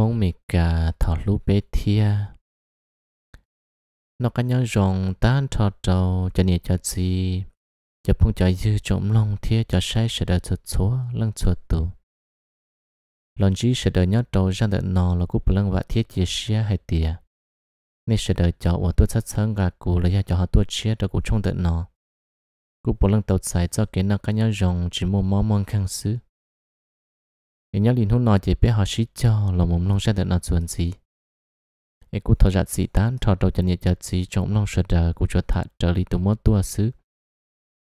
mong mì cả thọ lũ bế thia nó cả nhau rộng tan thọ trầu cho nhẹ cho gì cho phong cho dư trộm lòng thia cho sai sẽ đợi chuột số lăng chuột tù lần chỉ sẽ đợi nhau trầu ra đợi nò là cúp lăng vạ thiết chia sẻ hay tia nên sẽ đợi cho và tôi sát sáng gà cụ là cho họ tôi chia đợi cụ trong đợi nò cúp lăng tàu xài cho cái nào cả nhau rộng chỉ mua mong mong khang xứ 人家连通那节别好睡觉，老母弄晒的那准时。ai cú thọ giặt xì tán thọ đầu chân nhiệt giặt xì trong lòng sợ đờ cú cho thả trở lì tụ mốt tua xứ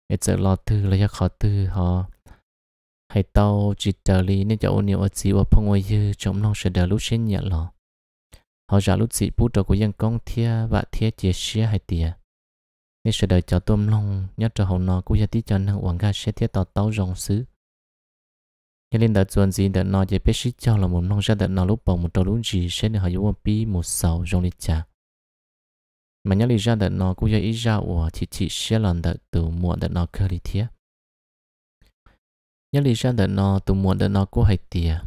ai sợ lo tư là giác khó tư họ hay tàu chỉ trở lì nên cho ôn nhiều ở xì phong ngôi dư trong lòng sợ đờ lúc xin nhận lò họ giả lúc xì bút đầu của dân công thia và thia chia sẻ hay tia nên sợ đờ cho tôm lòng nhất cho hậu nọ cú gia tí cho năng uống ga xe thia tàu tàu rồng xứ nên lên đặt chuẩn gì đặt nói về biết sĩ cho là một nông gia đặt nó lúc bằng một trâu lúc gì sẽ được họ dùng một pi một sáu trong lịch trả mà nhớ lý ra đặt nói cũng do ý ra của chị chị sẽ lần đặt từ muộn đặt nói cơ lý thiết nhớ lý ra đặt nói từ muộn đặt nói cũng hay tiền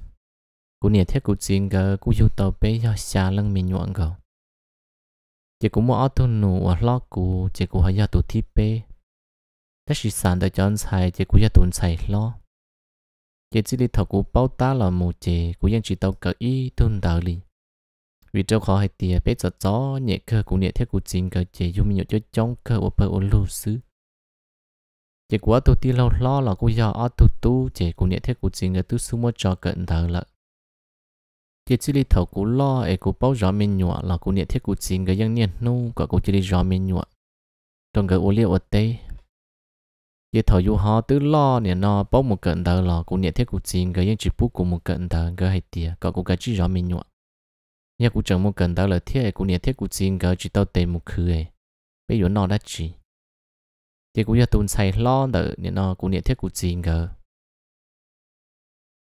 cũng nhiệt thiết cũng chính gờ cũng yêu tàu bé do xa lăng mình nhuận cầu chỉ cũng mua auto nụ ở lo cũ chỉ cũng hay do tụ thi bé tất sĩ sản đặt chọn xài chỉ cũng do tụ xài lo chỉ chỉ đi thầu của bao ta là một chế của dân chỉ tàu cỡ ý thôn đạo lý vì trong khó hay tiề biết giật gió nhẹ cơ của nhẹ theo của chính cỡ chế dùng nhiều cho trong cơ ở bờ ôn lưu xứ chỉ của tôi ti lâu lo là của do ở tu tu chế của nhẹ theo của chính cỡ tu sumo cho cận thờ lợi. chỉ chỉ đi thầu của lo ấy của bao gió mình nhọ là của nhẹ theo của chính cỡ dân niên nu cỡ của chỉ đi gió mình nhọ trong cỡ ô liu ở tây ye thở yêu họ tứ lo nè nó bao một cận thờ lo cũng nè thiết cũng xin cái những chỉ bút cũng một cận thờ cái hay tiệt có cũng cái chỉ rõ mình nhọ nhà cũng chẳng một cận thờ lời thiết cũng nè thiết cũng xin cái chỉ tao tiền một khứ ấy bây giờ nó đã chỉ thì cũng giờ tuần say lo đỡ nè nó cũng nè thiết cũng xin cái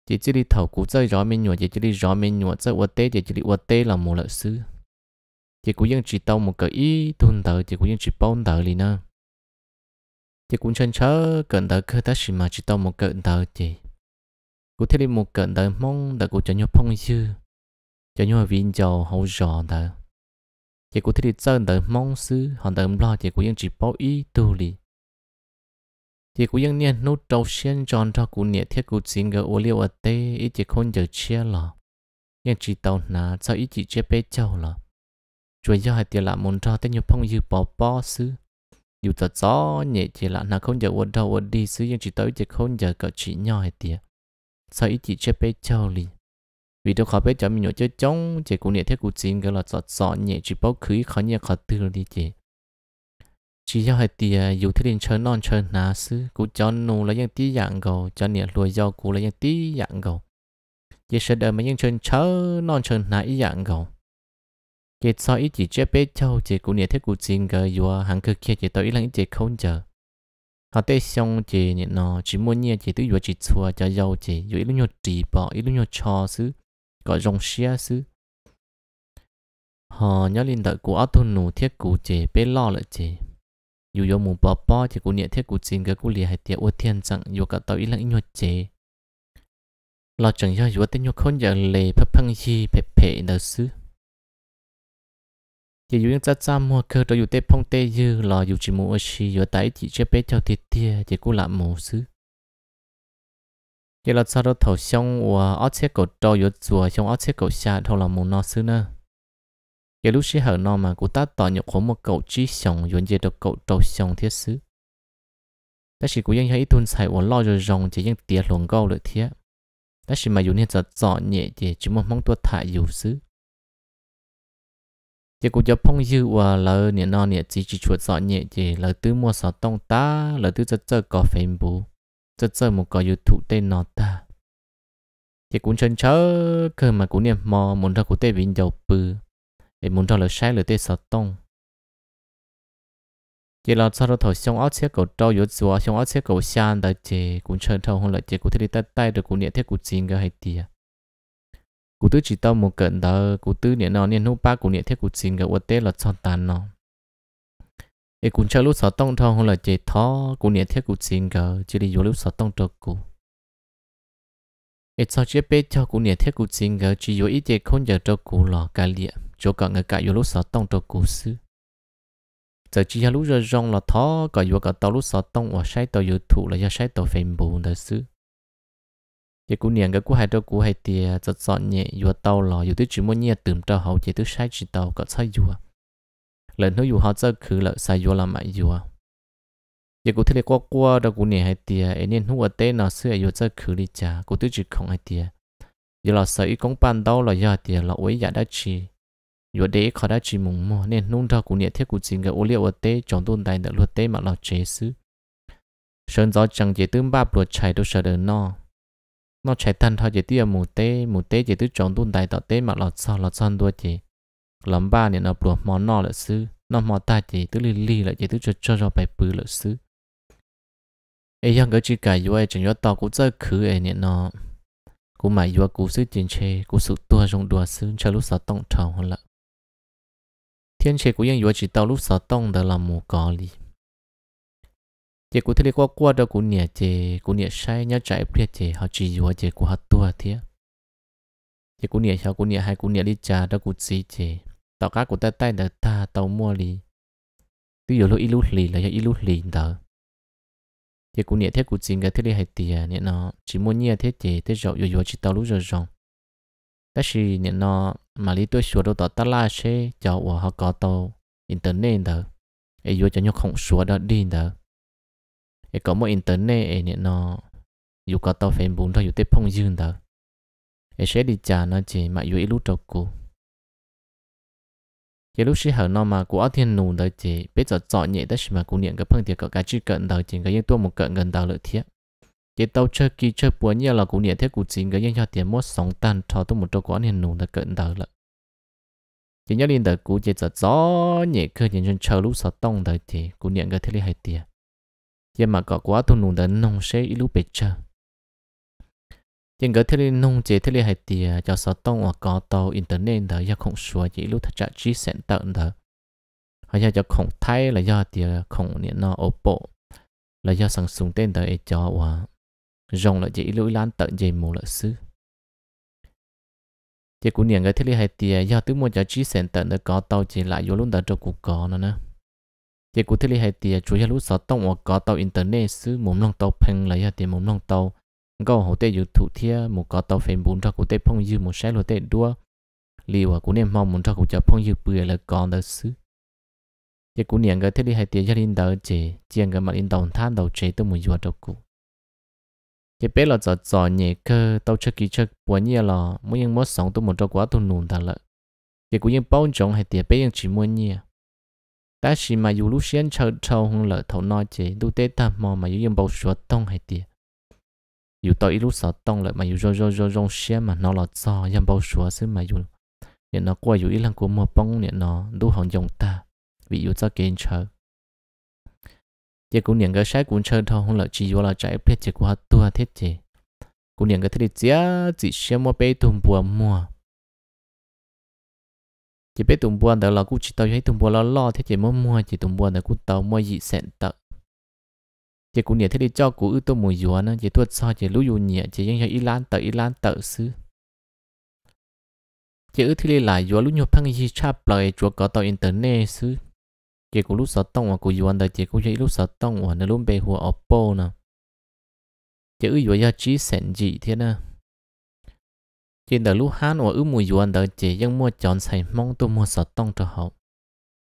chỉ chỉ đi thầu cũng chơi rõ mình nhọ chỉ chỉ đi rõ mình nhọ chơi vật tế chỉ chỉ đi vật tế là một lợi sư chỉ cũng những chỉ tao một cái ý tuần thờ chỉ cũng những chỉ bao thờ liền nữa chị cũng chân chớ cận tới cơ ta chỉ mà chỉ tao một cận tới chị cụ thể đi một cận tới mong đã cụ cho nhau phong dư, cho nhau viên giàu hậu giò tới chị cụ thể đi chân tới mong sư hòn tới lo chị cũng yên chỉ bao ý tu li chị cũng yên niên nút đầu xuyên tròn cho cụ niệm thiết cụ xin gỡ ô liệu ở tê ý chị không giờ chia lọ, yên chỉ tao nà sao ý chị chia bê châu lọ, chuối do hai tiền lạ muốn cho tên nhau phong dư bỏ bỏ sư dù tớ gió nhẹ chỉ là nó không giờ quên đâu quên đi xứ nhưng chỉ tới chỉ không giờ cậu chỉ nhỏ hay tiệt sao ít chỉ chép bé châu liền vì đâu khó bé cho mình nhớ chơi chống chỉ cũng nhẹ thế cũng xin cái là giọt giọt nhẹ chỉ bao khứ khó nhẹ khó tư đi chị chỉ do hai tia dù thế liền chơi non chơi ná xứ cũng cho nụ là những tí dạng gầu cho nhẹ lùi do cũng là những tí dạng gầu giờ sẽ đợi mấy những chơi chơi non chơi ná ý dạng gầu chị cho ít chỉ chế bé châu chỉ cũng nhớ thế cụ chín gờ yo hàng cơ kia chị tới ít lần chị không chờ họ tới xong chỉ nhận nó chỉ muốn nhớ chỉ tới vừa chỉ chua cho giàu chỉ yo ít lúc nhớ chị bỏ ít lúc nhớ cho xứ có dòng xia xứ họ nhớ linh đợi của áo thun nụ thiết cụ chị bé lo lại chỉ yo yo mù bỏ bỏ chỉ cũng nhớ thế cụ chín gờ cụ lìa hay tiệt ô thiên rằng yo cả tới ít lần nhớ chỉ lo chẳng cho yo tới nhớ không giờ lề phấp phăng chi phê phê đâu xứ chỉ dùng chất xa mua cơ đó phong tê dư lò dùng chỉ mua xì dùng tay chỉ chế bé thịt tia chỉ cũng làm mù xứ chỉ là sau đó thầu xong và ót xe cổ trâu dùng xong ót xe cổ xa thầu làm mù nó xứ nữa chỉ lúc xí hở nó mà cũng ta tỏ nhục khổ một cậu chỉ xong dùng chế được cậu trâu xong thiết xứ ta chỉ cũng ยัง hay tuân xài và lo rồi rồng chỉ ยัง tiệt luồng câu lợi thiết ta chỉ mà dùng hiện giờ nhẹ chỉ chỉ một mong tua thả dù xứ chỉ cũng cho phong dư và lỡ nè nọ nè chỉ chỉ chuột sợ nhẹ chỉ lỡ tứ mua sợ tông ta lỡ tứ chơi chơi có facebook chơi chơi một có youtube tên nọ ta chỉ cũng chân chớ khi mà cũng niệm mò muốn thao của tê vinh dầu bự để muốn thao lỡ sai lỡ tê sợ tông chỉ là sau đó thổi xong áo xe cầu trâu yếu xóa xong áo xe cầu xanh đó chỉ cũng chân thao hơn là chỉ cũng thấy tay tay được cũng niệm thế cũng chính cái hay tiệt cú tư chỉ tao một cận đó cú tư niệm nó niệm hút ba cú niệm thiết cú xin gặp vật tế là chọn tàn nó ê cú chơi lúc sáu tông thong không là chế thó cú niệm thiết cú xin gặp chỉ đi vô lúc sáu tông cho cú ê sau chế bé cho cú niệm thiết cú xin gặp chỉ vô ít chế không giờ cho cú lò cả liệm chỗ cả người cả vô lúc sáu tông cho cú sư giờ chỉ cho lúc giờ rong là thó cả vô cả tao lúc sáu tông và sai tao vô youtube là do sai tao phải facebook đời sư chỉ cú niệm cái cú hai đâu cú hai thì giật giọn nhẹ vừa tàu lò vừa tới chỉ muốn nhẹ tụm cho hậu chỉ tới sai chỉ tàu có sai vừa lần thứ vừa họ chơi khứ lợi sai vừa làm mãi vừa giờ thấy là qua qua đâu cụ này hai tiề anh em hú ở tết nó xưa yêu chơi khử đi cha cụ tự chỉ không hai tiề giờ là sợ ý công ban đâu là giờ tiề là ối giả đã chi, giờ để khó đã chi mùng mò nên nung thao cụ này thiết cụ chính cái ô liệu ở tết chọn tôn tài được luật tết mà là chế xứ sơn gió chẳng chế tương ba luật chạy đâu sợ đời no nó chạy thân thôi chỉ tiêu mù tê mù tê chỉ tiêu trống tuôn đại tạo tê mà lọt sau lọt sau đua chỉ lắm ba niệm nó bùa món nọ lợi sư nó mò ta chỉ tiêu li li là chỉ tiêu cho cho cho bài bự lợi sư ấy yang cái chỉ cả yêu ấy chẳng yêu tao cũng rất khứ ấy niệm nó cũng mà yêu cũng sư tiền chê cũng sự tua trong đua sư cho lúc sao tông thầu hơn lợ thiên chê cũng yang yêu chỉ tao lúc sao tông đó là mù có lý chế cụ thế qua qua đó cụ nhẹ chế cụ nhẹ sai nhớ chạy bia chế họ chỉ dùa chế cụ họ tua thế chế cụ nhẹ sau cụ nhẹ hai cụ nhẹ đi trà đó cụ xí chế tao cá cụ ta tay đợt ta tao mua đi, cứ giờ lúc ilu lì là ilu lì đó chế cụ nhẹ thế cụ xin cái thế đi hay tiền nhẹ nó chỉ mua nhẹ thế chế thế rộng rồi rồi chỉ tao lúc rồi rộng đó là nhẹ nó mà lý tôi sửa đồ tao ta la xe cho họ có tàu internet đó ai rồi cho nhau không sửa đó đi đó để có một internet nên nó dù có tao phải bốn thôi dù tiếp phong dương đó để sẽ đi trả nó chỉ mà dù ít lúc trâu cụ, cái lúc xí hở nó mà của áo thiên nù đó chỉ biết giờ chọn nhẹ tới mà cũng niệm cái phần tiệt có cái chi cận đó chỉ cái những tuôn một cận gần đó lợi thiết cái tàu chơi kỳ chơi buồn nhiều là cũng niệm thế cụ chính cái những cho tiền mua sóng tan cho tôi một trâu của áo thiên nù đó cận đó lợi chỉ nhớ liên đời cụ chỉ giờ gió nhẹ cơ chỉ chân chờ lúc sợ tông đời chỉ cũng niệm cái thế lý hay tiền giờ mà có quá tu nụ đến nông sẽ ít lúc bệt chờ nhưng cái thế nông chế thế hay thì cho sao tông hoặc có tàu internet đó giờ không xóa chỉ lúc thật trạng trí sẽ tận đó hay là cho không thay là do thì không niệm nó ốp bộ là do sản sùng tên đó cho hòa rồng lại chỉ lối lan tận dây mù lợi sư chỉ cũng niệm cái thế hay thì do tứ mua cho trí sẽ tận đó có tàu chỉ lại vô luôn đó cho cuộc có nó nữa giờ cụ thể là hai tiền chủ yếu lúc sáu tông hoặc có tàu internet xứ mồm lòng tàu phăng lấy hai tiền mồm lòng tàu có hỗ trợ thủ thia một có tàu facebook cho cụ thể phong dư một sai lô tệ đua liệu à cụ niệm mong muốn cho cụ cho phong dư bưởi là còn đó xứ giờ cụ niệm cái thế là hai tiền gia đình đầu chế chiang cái mặt in đồng than đầu chế tôi muốn dùa cho cụ giờ bé là giờ giờ nhẹ cơ tàu chơi kỹ chơi buồn nhiều là muốn những món sống tôi muốn cho quá tôi nôn ta lợ giờ cụ những bao trọng hai tiền bé những chỉ muốn nhiều ta chỉ mà dù lúc xuyên chờ chờ hung lỡ thấu nói chế đủ tế tạm mò mà dù yên bầu số tông hay tiệt dù tôi ít lúc sợ tông lại mà dù rô rô rô rong xuyên mà nó là cho yên bầu số xứ mà dù nên nó qua dù ít lăng của mò bông nên nó đủ hồng dòng ta vì dù cho kiến chờ chỉ cũng những cái sai cuốn chờ thôi hung lỡ chỉ dù là chạy biết chỉ qua tua thế chế cũng những cái thiết chế chỉ xem mua bê tùng bùa mua chỉ biết tụng buồn đó là cũng chỉ tao thấy tụng buồn lo lo thế chỉ muốn mua chỉ tụng buồn đó cũng tao mua gì sẵn tật chỉ cũng nhớ thế đi cho cũng ư tôi mùi dùa nó chỉ tuột sao chỉ lú dù nhẹ chỉ ยัง hay ilan ít ilan tờ xứ chỉ ư thế đi lại dùa lú nhộp phăng gì cha lời chuột có tao internet xứ chỉ cũng lúc sợ tông mà cũng dùa đó chỉ cũng chỉ lúc sợ tông mà nó luôn bề hùa oppo nè chỉ ư dùa ra chỉ sẵn gì thế nè chỉ đợi lũ hán và ước mùi yuan đợi chỉ dân mua chọn xài mong tôi mua sợ tông cho họ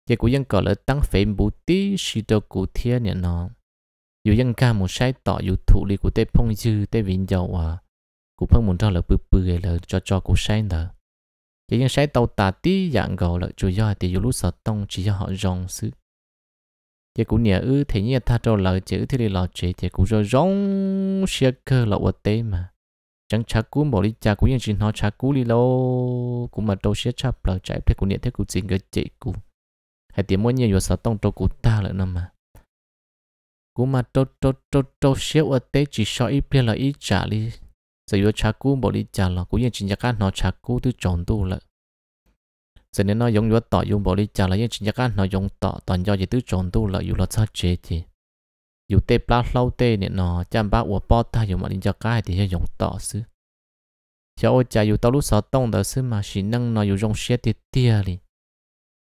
chỉ cũng dân cỏ lợi tăng phế bù tí xì đồ cụ thiên nhận nó dù dân ca một sai tỏ dù thủ lý của tê phong dư tê vĩnh dầu à cụ phong muốn cho lỡ bự bự lợi cho cho cụ sai đợi chỉ dân sai tàu tà tí dạng gầu lợi chủ do thì dù lúc sợ tông chỉ cho họ rong sự chỉ cũng nhờ ư thế như tha cho lời chữ thì là chế chỉ cũng rồi rong xe cơ lậu ở tê mà chẳng cha cú bỏ đi cha cú nhưng chỉ nó cha cú đi lâu cú mà đâu sẽ cha bờ chạy thế cú niệm thế cú chính cái chị cú hay tiếng mỗi nhiều sao tông đâu cú ta lại nằm mà cú mà đâu đâu đâu đâu sẽ ở thế chỉ sợ ít biết là ít trả đi sẽ yo cha cú bỏ đi cha là cú nhưng chỉ nhắc anh nó cha cú từ chọn tu lại giờ nên nó dùng yo tỏ dùng bỏ đi cha là nhưng chỉ nhắc anh nó dùng tỏ toàn do gì từ chọn tu lại yo là sao chế chứ อยู่เตปลาเล่าเตเนี่ยนอจำบ้าอวป้อตาอยู่มาดินจะกายที่จะยงต่อซื้อเจ้าจะอยู่ตาลูกสาวต้องเดซื้อมาชินั่งนออยู่ยงเชียติเตียลี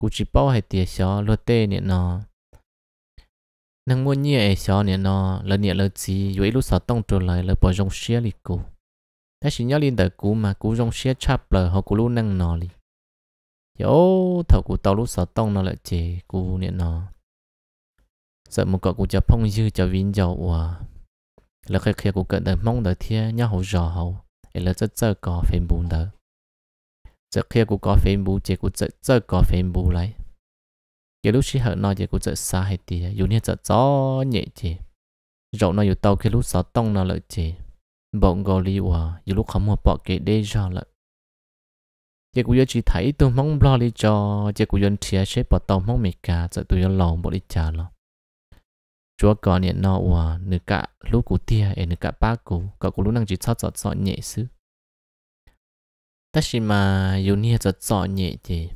กูจีป้อให้เตียเสาลเตเนี่ยนอนั่งมัวเนี่ยไอเสาเนี่ยนอแล้วเนี่ยเลยจีอยู่ไอลูกสาวต้องตัวไหลเลยปอยงเชียลีกูแต่ชิญยาลินเดกูมากูยงเชียชับเลยเขากูรู้นั่งนอลีเจ้าเถากูตาลูกสาวต้องนอเลยเจกูเนี่ยนอ sợ một cậu cũng cho phong dư cho vinh dầu à là khi khi cũng cần đợi mong đợi thia nhau hậu rõ hậu ấy là rất rất có phim bù đó giờ khi cũng có phim bù chỉ cũng rất rất có phim bù lại cái lúc xí hở nói chỉ cũng rất xa hết tía dù như rất rõ nhẹ chỉ rậu nói dù tàu khi lúc sáu tông nó lợi chỉ bọn gò li hòa dù lúc không mua bỏ kệ đê ra lợi chỉ cũng chỉ thấy tôi mong lo đi cho chỉ cũng dân chia xếp bỏ tàu mong mì cả giờ tôi lòng bỏ đi trả lòng chúa còn nhận nó ủa nửa cả lúc của tia ấy nửa cả ba cụ cả cụ lúc năng chỉ chót chót chót nhẹ xứ ta chỉ mà yêu nia chót chót nhẹ thì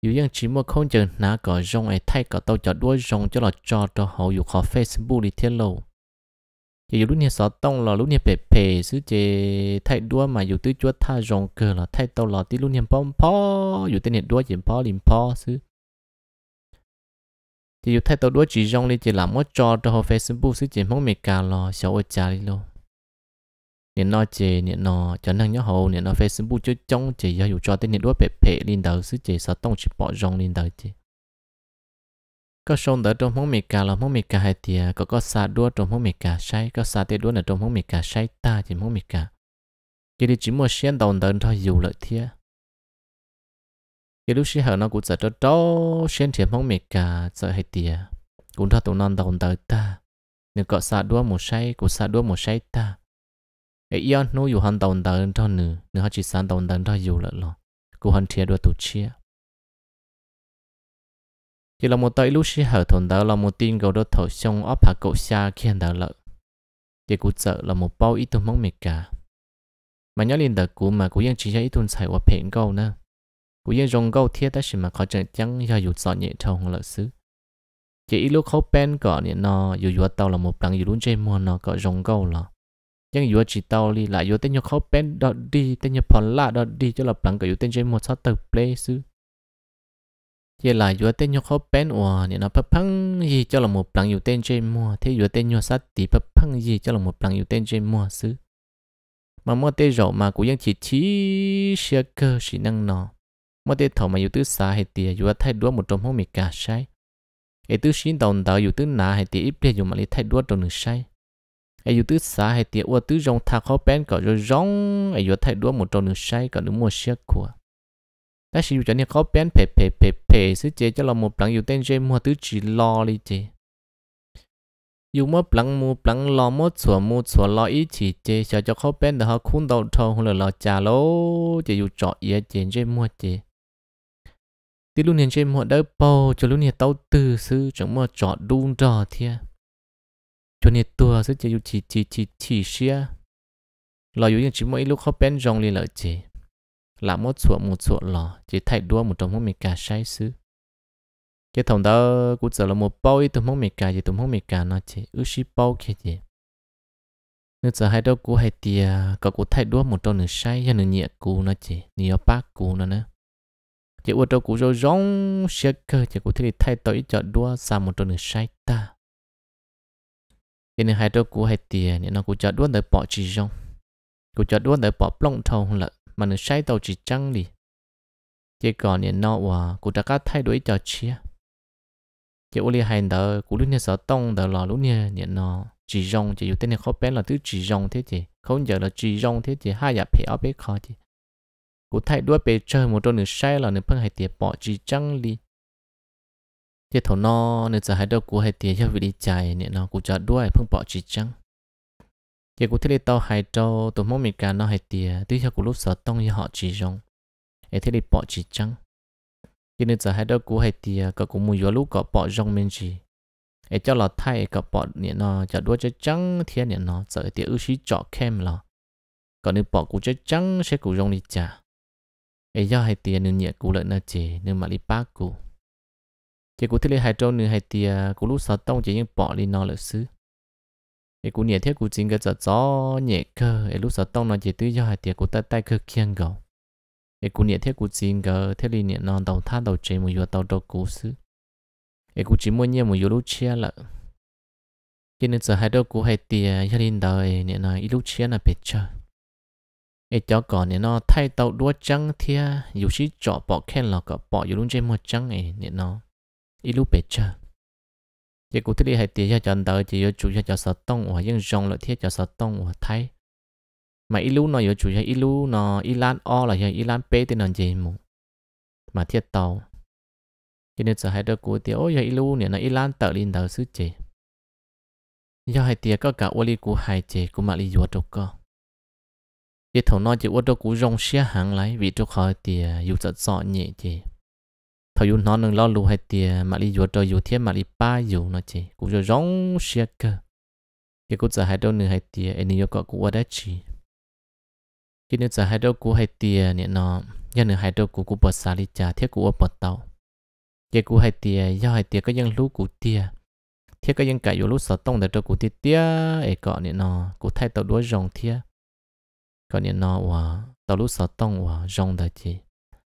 yêu yang chỉ một không chừng ná có rong ấy thay cả tàu chót đuôi rong cho là cho cho họ yêu khó facebook đi thiên lâu chỉ yêu lúc nia sáu tông là lúc nia bể bể xứ chế thay đuôi mà yêu tứ chúa tha rong cơ là thay tàu là tí lúc nia bom po yêu tên nia đuôi chỉ po lim po xứ thì dù thay tôi đuôi chỉ rong đi chỉ làm mất trò cho họ facebook sẽ chỉ mong mệt cả lo xấu ở cha đi luôn nên nó chỉ nên nó cho năng nhớ hậu nên nó facebook chứ trong chỉ giờ dù cho tên nên đuôi bẹp bẹp lên đầu sẽ chỉ sợ tông chỉ bỏ rong lên đầu chỉ có sống đỡ trong mong mệt cả là mong mệt cả hai tia có có xa đuôi trong mong mệt cả say có xa tia đuôi là trong mong mệt cả say ta chỉ mong mệt cả chỉ đi chỉ mua xem đầu đơn thôi dù lợi thiệt cái lúc hở nó cũng sợ cho đó xuyên thiệp mong mệt cả sợ hay tiề cũng thật tụi non đồng đời ta nếu có sợ đua một say cũng sợ đua một say ta ấy yên nó อยู่ hàng đồng đời cho nữ nữ họ chỉ sáng đồng đời cho dù lợn lo cũng hàn thiệp đua tụi chia chỉ là một tay lúc xí hở thôn đó là một tin cầu đó thổi sông ấp hạ cổ xa khi đó lợn thì cũng sợ là một bao ít tụi mong mệt cả mà nhớ liền đời cũ mà cũng ยัง chỉ cho ít tụi xài qua phèn câu nữa của dân rồng gâu thiết đã xin mà khó chẳng chẳng do dù sợ nhẹ thâu hồng lợi xứ chỉ ít lúc khâu bên cỏ nhẹ nó dù dù tàu là một bằng dù luôn chơi mua nó có rồng gâu là nhưng dù chỉ tàu đi lại dù tên nhau khâu bên đó đi tên nhau phần lạ đó đi cho là bằng cái dù tên chơi mua sao từ play xứ chỉ là dù tên nhau khâu bên ủa nhẹ nó bắp phăng gì cho là một bằng dù tên chơi mua thế dù tên nhau sát tí bắp phăng gì cho là một bằng dù tên chơi mua xứ mà mua tê rộ mà cũng vẫn chỉ chỉ xe cơ chỉ năng nó มื่อเตะามาอยู่ตื้อสาเหตุอยู่ว่าไทยด้วหมดจมห้องมีกาใช้ไอตื้อชินนดนเดาวอยู่ตื้อหนาเหตุอิเปียอยู่มาลีไทยด้วตรงหนึ่งใช้ไออยู่ตื้อสาเหตุว่าตื้อรองทาเขาแป้นก็จะร้องไออยู่ไทยด้วหมดตรงหนึ่งใช่ก็หนึ่งมัวเชียขัวแต่ชิวจะเนี่ยเขาแป้นเพ่เพ่เพ่เพ่ซึ่งเจจะเราหมดหลังอยู่เต้นเจมัวตื้อจีรอเลยเจ อยู่เมื่อปลังมูปลังรอมดสวนมูสวนรออีฉีเจจะจะเขาเป็นแต่เขาคุ้นเดาทองหรือเราจ่าโลจะอยู่เจาะเอียเจนเจมัวเจติลุเนียนเชมหมดได้ปอจลุเนียเต้าตือซื้อจังมอจอดดูจอเทียจนเนียตัวซื้อจะอยู่ฉีฉีฉีฉีเชียลอยอยู่ยังชิมไอ้ลูกเขาเป็นรองเลยเหรอเจหลามดส่วนหมดส่วนหล่อจีไถ่ด้วยหมดตรงห้องเมกาใช้ซื้อจะถงเด้อกูจอละหมดปอยตรงห้องเมกาจีตรงห้องเมกาเนาะเจอุชิปอแค่จีนึกจะให้เดอกกูให้เตียก็กูไถ่ด้วยหมดตรงหนึ่งใช้ยันหนึ่งเหยียกกูเนาะเจเนียปากกูเนาเนะ chỉ ô tô cũ rồi rong xe cơ chỉ cụ thì thay tới chợ đua xa một chỗ nữa sai ta cái này hai chỗ cũ hai tiền nên nó cụ chợ đua tới bỏ chỉ rong cụ chợ đua tới bỏ plong thầu là mà nó sai tàu chỉ trăng đi chỉ còn nên nó hòa cụ đã có thay đổi chợ chia chỉ ô li hai đờ cụ lúc này sợ tông đờ lò lúc này nên nó chỉ rong chỉ dụ tên này khó bé là thứ chỉ rong thế chị không giờ là chỉ rong thế chị hai giờ phải ở bé khó chứ cú thay đuôi bề chơi một đôi nửa sai là nửa phân hai tiệt bỏ chỉ trăng đi tiệt thầu nó nên giờ hai đâu cú hay tiệt cho vị đi chạy nè nó cú cho đuôi phân bỏ chỉ trăng tiệt cú thấy tao hai trâu tụi mông mình cả nó hay tiệt tuy cho cú lúc sợ tông như họ chỉ rong để thấy đi bỏ chỉ trăng tiệt nửa giờ hai đâu cú hay tiệt có cú mùi gió lúc có bỏ rong mình gì để cho là thay có bỏ nè nó cho đuôi cho trăng thiên nè nó giờ tiệt ưu sĩ chọn kem là còn nếu bỏ cú cho trăng sẽ cú rong đi chả ấy do hai tia nương nhẹ cú lợn nó chế nương mà đi bác cú chế cú thiết lý hai trâu nương hai tia cú lúc sáu tông chế nhưng bỏ đi nó lợn xứ ấy cú nhẹ thiết cú chính cái giọt gió nhẹ cơ ấy lúc sáu tông nó chế tư do hai tia cú tay tay cơ kiêng gầu ấy cú nhẹ thiết cú chính cái thiết lý nhẹ non đầu tha đầu chế một vừa tàu đầu cú xứ ấy cú chỉ mua nhẹ một vừa lúc chia lợn cho nên giờ hai đứa cú hai tia gia đình đời nhẹ nói ít lúc chia là bệt chơi ai cháu còn nè nó thay tàu đua trắng thia dù chỉ chọn bỏ khen là cả bỏ dù luôn chơi một trắng này nè nó ít lúc bể chờ giờ cụ thể hệ tiền cho tàu chỉ chủ cho cho sợ tông hoặc những dòng lợi thiết cho sợ tông hoặc thay mà ít lúc nó giờ chủ cho ít lúc nó ít lan o là giờ ít lan p tên là gì mù mà thiết tàu cho nên giờ hai đứa cụ tiền ôi giờ ít lúc nè nó ít lan tàu lên tàu sứ chế giờ hai tiền có cả ô li của hai chế của mà li vừa đâu có thì thầu nói chỉ út đâu cũng rong xía hàng lại vì chỗ khỏi thì dù sợ sợ nhẹ chị thầu yêu nó đừng lo lù hay thì mà đi vừa trời dù thiên mà đi ba dù nó chị cũng rồi rong xía cơ cái cũng giờ hai đâu nữa hay thì anh yêu cọ cũng ở đấy chị cái nữa giờ hai đâu cũng hay thì nè nó nhân nữa hai đâu cũng cũng bớt xa đi chả thiết cũng ở bớt tàu cái cũng hay thì do hay thì có nhân lú cũng tiề thiết có nhân cả yêu lú sợ tông để cho cũng tia tiề ấy cọ nè nó cũng thay tàu đuối rong thiệt còn những nó và tàu lúc sợ tông và rong đời chị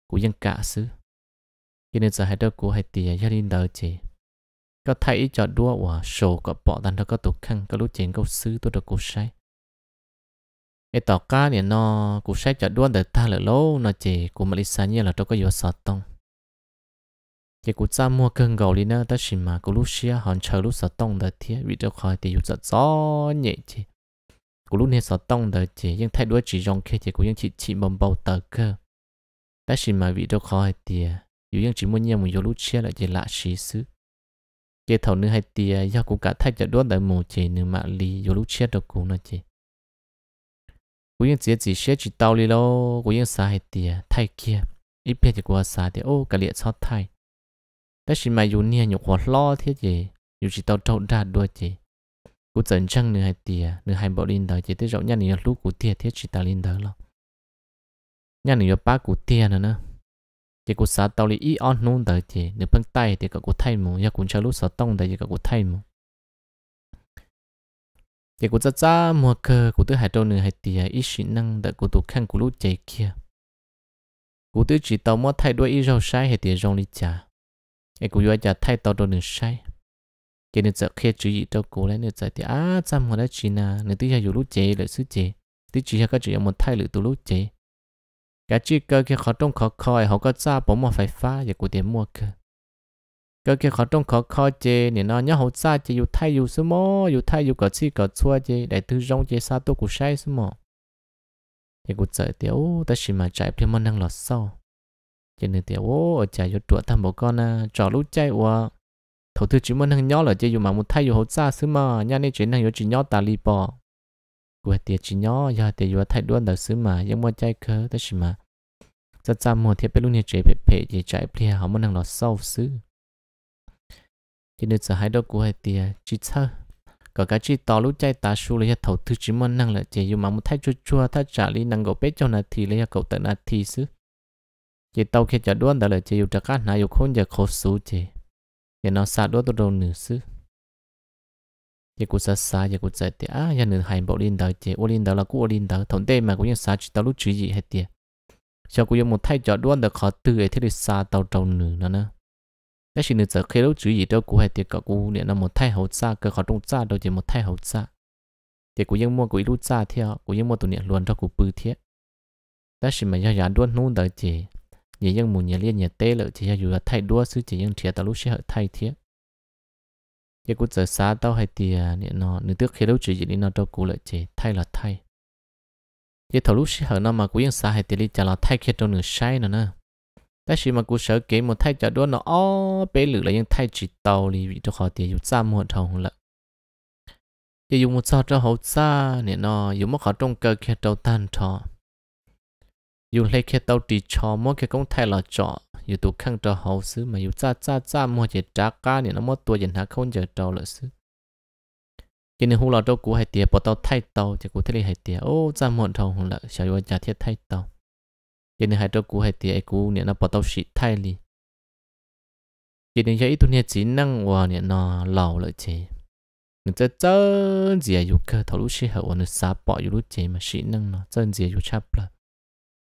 của dân cả xứ cho nên giờ hai đứa của hai tiền gia đình đời chị có thấy cho đua và sổ có bỏ đàn đó có tụ khăn có lúc chuyện câu xứ tôi được cô say cái tàu cá này nó cụ sẽ cho đua để ta lỡ lâu nó chỉ của Malaysia như là tôi có vô sợ tông chỉ cụ cha mua cơn gầu đi nữa ta xin mà cụ lúc xia hòn chờ lúc sợ tông đời thiệt vì cho khỏi thì dù sợ gió nhẹ chỉ của lúc này sợ tông đời chỉ nhưng thay đuôi chỉ rong kia thì cũng những chị chị mầm bầu tờ cơ đã chỉ mà vị đâu khỏi thì dù những chỉ muốn nhau một lúc chia lại chỉ lạ chỉ xứ chế thầu nữa hay tìa do cũng cả thay cho đuôi đại mù chỉ nữ mạ lì dù lúc chia đâu cũng nó chỉ của những chỉ chỉ chia chỉ tao lì lo của những xa hay tìa thay kia ít biết thì qua xa thì ô cả liệt sao thay đã chỉ mà dù nia nhục hoặc lo thế gì dù chỉ tao trâu ra đuôi chỉ cú dần trăng nửa hai tiề nửa hai bộ linh đời chỉ tới rộng nhân này lúc cú tiề thiết chỉ ta linh đời lo nhân này ba cú tiề nữa nè chỉ cú sát tàu lý ít on nôn đời chỉ nửa phân tay thì cả cú thay mù ya cũng cho lúc sát tông đời chỉ cả cú thay mù chỉ cú chắc chắc mua cơ cú tới hai đầu nửa hai tiề ít sĩ năng đời cú tụ khăn cú lúc chạy kia cú tới chỉ tàu mua thay đuôi ít rau sai hai tiề rong lý chả ai cú vừa chả thay tàu đầu nửa sai chỉ nên sợ khi chú ý đâu cố lên nữa sợ thì à chăm hồi đó chỉ là nên tí ra dù lúc chế lại xứ chế tí chỉ là các chỉ là một thay lựa từ lúc chế cả chỉ cơ kia khó trong khó coi, họ có xa bỏ mà phải phá và của tiền mua cơ cơ kia khó trong khó coi chế nên nó nhớ họ xa chế dù thay dù số mò dù thay dù có chi có xua chế để tư rong chế sao tôi cũng sai số mò thì cũng thì ô, ta chỉ mà chạy thêm món năng lọt sau cho nên tiểu ở chạy vô chuột thằng bố con à trò lúc chạy qua thổ thư chỉ muốn thằng nhỏ là chơi dù mà muốn thay dù hậu xa xứ mà nhà này chuyện thằng yếu chỉ nhỏ ta li bỏ của tiền chỉ nhỏ giờ tiệt dù thay đuôi đời xứ mà nhưng mà chạy khờ tới xứ mà sao xa mùa thiệt bên lúc này chơi bé bé chế chạy bé họ muốn thằng lọt sâu xứ chỉ được sợ hai đôi của tiền chỉ thơ có cái chỉ to lúc chạy ta su lấy thầu thư chỉ muốn năng là chơi dù mà muốn thay chua chua thay trả li năng gỗ bé cho nó thì lấy cậu tận nó thì xứ chỉ tàu khi chả đuôi đó là chơi dù trả cát nào dù khôn giờ khổ số chơi giờ nó xa đốt đồ nữ sư giờ cũng xa xa giờ cũng chạy tiệt à giờ nữ hành bộ linh đạo chị ô linh đạo là cũng ô linh đạo thống tê mà cũng như xa chỉ tao lúc chữ gì hết tiệt cho cũng như một thay cho đoan được khó từ ấy thế thì xa tàu trâu nữ nữa cái chuyện nữ khi lúc chữ gì đâu cũng hết tiệt cả cũng điện là một thay hậu xa cơ khó trong xa đâu chỉ một thay hậu xa thì cũng như mua cũng lúc xa theo cũng như mua tụi điện luôn cho cũng bự thiết đó là mà giờ giờ đoan nung đợi chị nhớ những mù nhớ liên nhớ tê lợ chỉ dù là thay đua sư chỉ những thiệt tao lúc sẽ hở thay thiết, giờ cũng giờ xa tao hay tìa nên nó nữ tước khi đâu chỉ gì nó đâu cũng lợi chỉ thay là thay giờ thầu lúc sẽ hở nó mà cũng những xa hay tìa đi chả là thay khi đâu nửa sai nữa nè tại chỉ mà cũng sợ kỹ một thay chả đua nó ó bế lử là những thay chỉ tàu thì bị cho họ tìa dù xa một thầu lợ giờ dùng một sao cho hậu xa nên nó dùng một khẩu trong cơ khi đâu tan thọ dùng lấy kia tàu đi cho mỗi cái công thay là chọn dù tụ khăn trở hậu sư mà dù cha cha cha mua chỉ trả ca thì nó mất tua dành hạ không giờ trâu lợi sư, cho nên hú lò đâu cú hay tiệt bỏ tàu thay tàu chỉ cú thế này hay tiệt ô cha muộn thầu hùng lợi sợ vô trả thiết thay tàu cho nên hai đâu cũ hay tiệt cú nè nó bỏ tàu sĩ thay li cho nên cái ít tu nè chỉ năng hòa nè nó lầu lợi chế nó chơi chơi gì à dù cơ thầu lúc xí hậu nó sá bỏ dù lúc chế mà sĩ năng nó chơi gì à dù chắp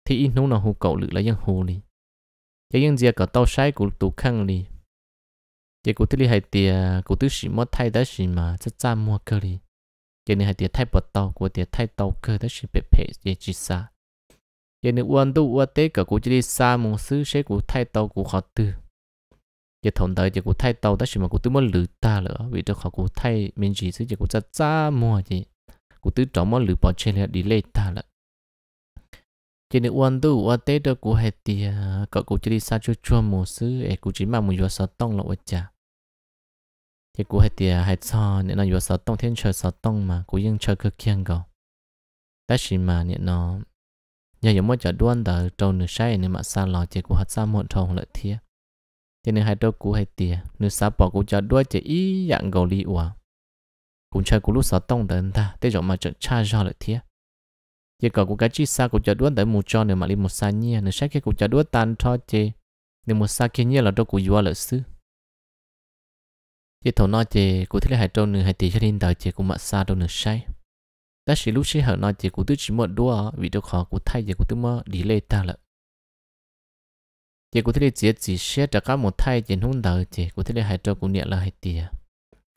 thì in nung nó hù cậu lự là yang hồ li cái yang dia cả tàu sai của tụ khăn li cái cụ thứ li hai tiề cụ thứ sĩ mất thay đó sĩ mà chắc cha mua cơ li cái này hay tiề thay bọt tàu của tiề thay tàu cơ đó sĩ bẹp bẹp dễ chỉ xa, cái này uan tu uan tế cả cụ chỉ đi xa mong sư sẽ cụ thay tàu của họ tư cái thằng đời cái cụ thay tàu đó sĩ mà cụ thứ mất lử ta nữa vì cho họ cụ thay mình chỉ sư cái cụ chắc cha mua gì cụ thứ chọn mất lử bỏ chơi là đi lê ta lại chỉ nên uốn tu uốn tết được của hệ tiề cậu cụ chỉ đi xa cho chua mù sư ấy cụ chỉ mà mù vừa sợ tông lộ chả thì cụ hệ tiề hệ cho nên là vừa sợ tông thiên chờ sợ tông mà cụ yên chờ cực kiên cầu tất chỉ mà nên nó nhờ những mới chờ đoan đỡ trâu nửa say nên mà xa lò chỉ cụ hết sao một thòng lợi thiê ah. thì nên hai đâu cụ hệ tiề nửa sao bỏ cụ chờ đuôi chỉ ý dạng cầu li uả cũng chơi cụ lúc sợ tông đến ta thế chỗ mà trận cha do lợi thiê ah chỉ có cũng cái sa xa cũng cho đuốt tới một cho nữa mà đi một xa nhia nữa sách kia cuộc cho đuốt tan cho chê nếu một sa kia nhia là đâu cuộc yêu lợi sư chỉ thầu nói chê cũng thấy hai trâu nửa hai tỷ cho nên đời chê cũng mặc sa đâu nửa sai ta chỉ lúc xí hở nói chê cũng tứ chỉ một đua vì đâu khó cũng thay chê cũng tứ mơ đi lê ta lợ chê cũng thấy chê chỉ xét ra các một thay chê hung đời chê cũng thấy hai trâu cũng niệm là hai tỷ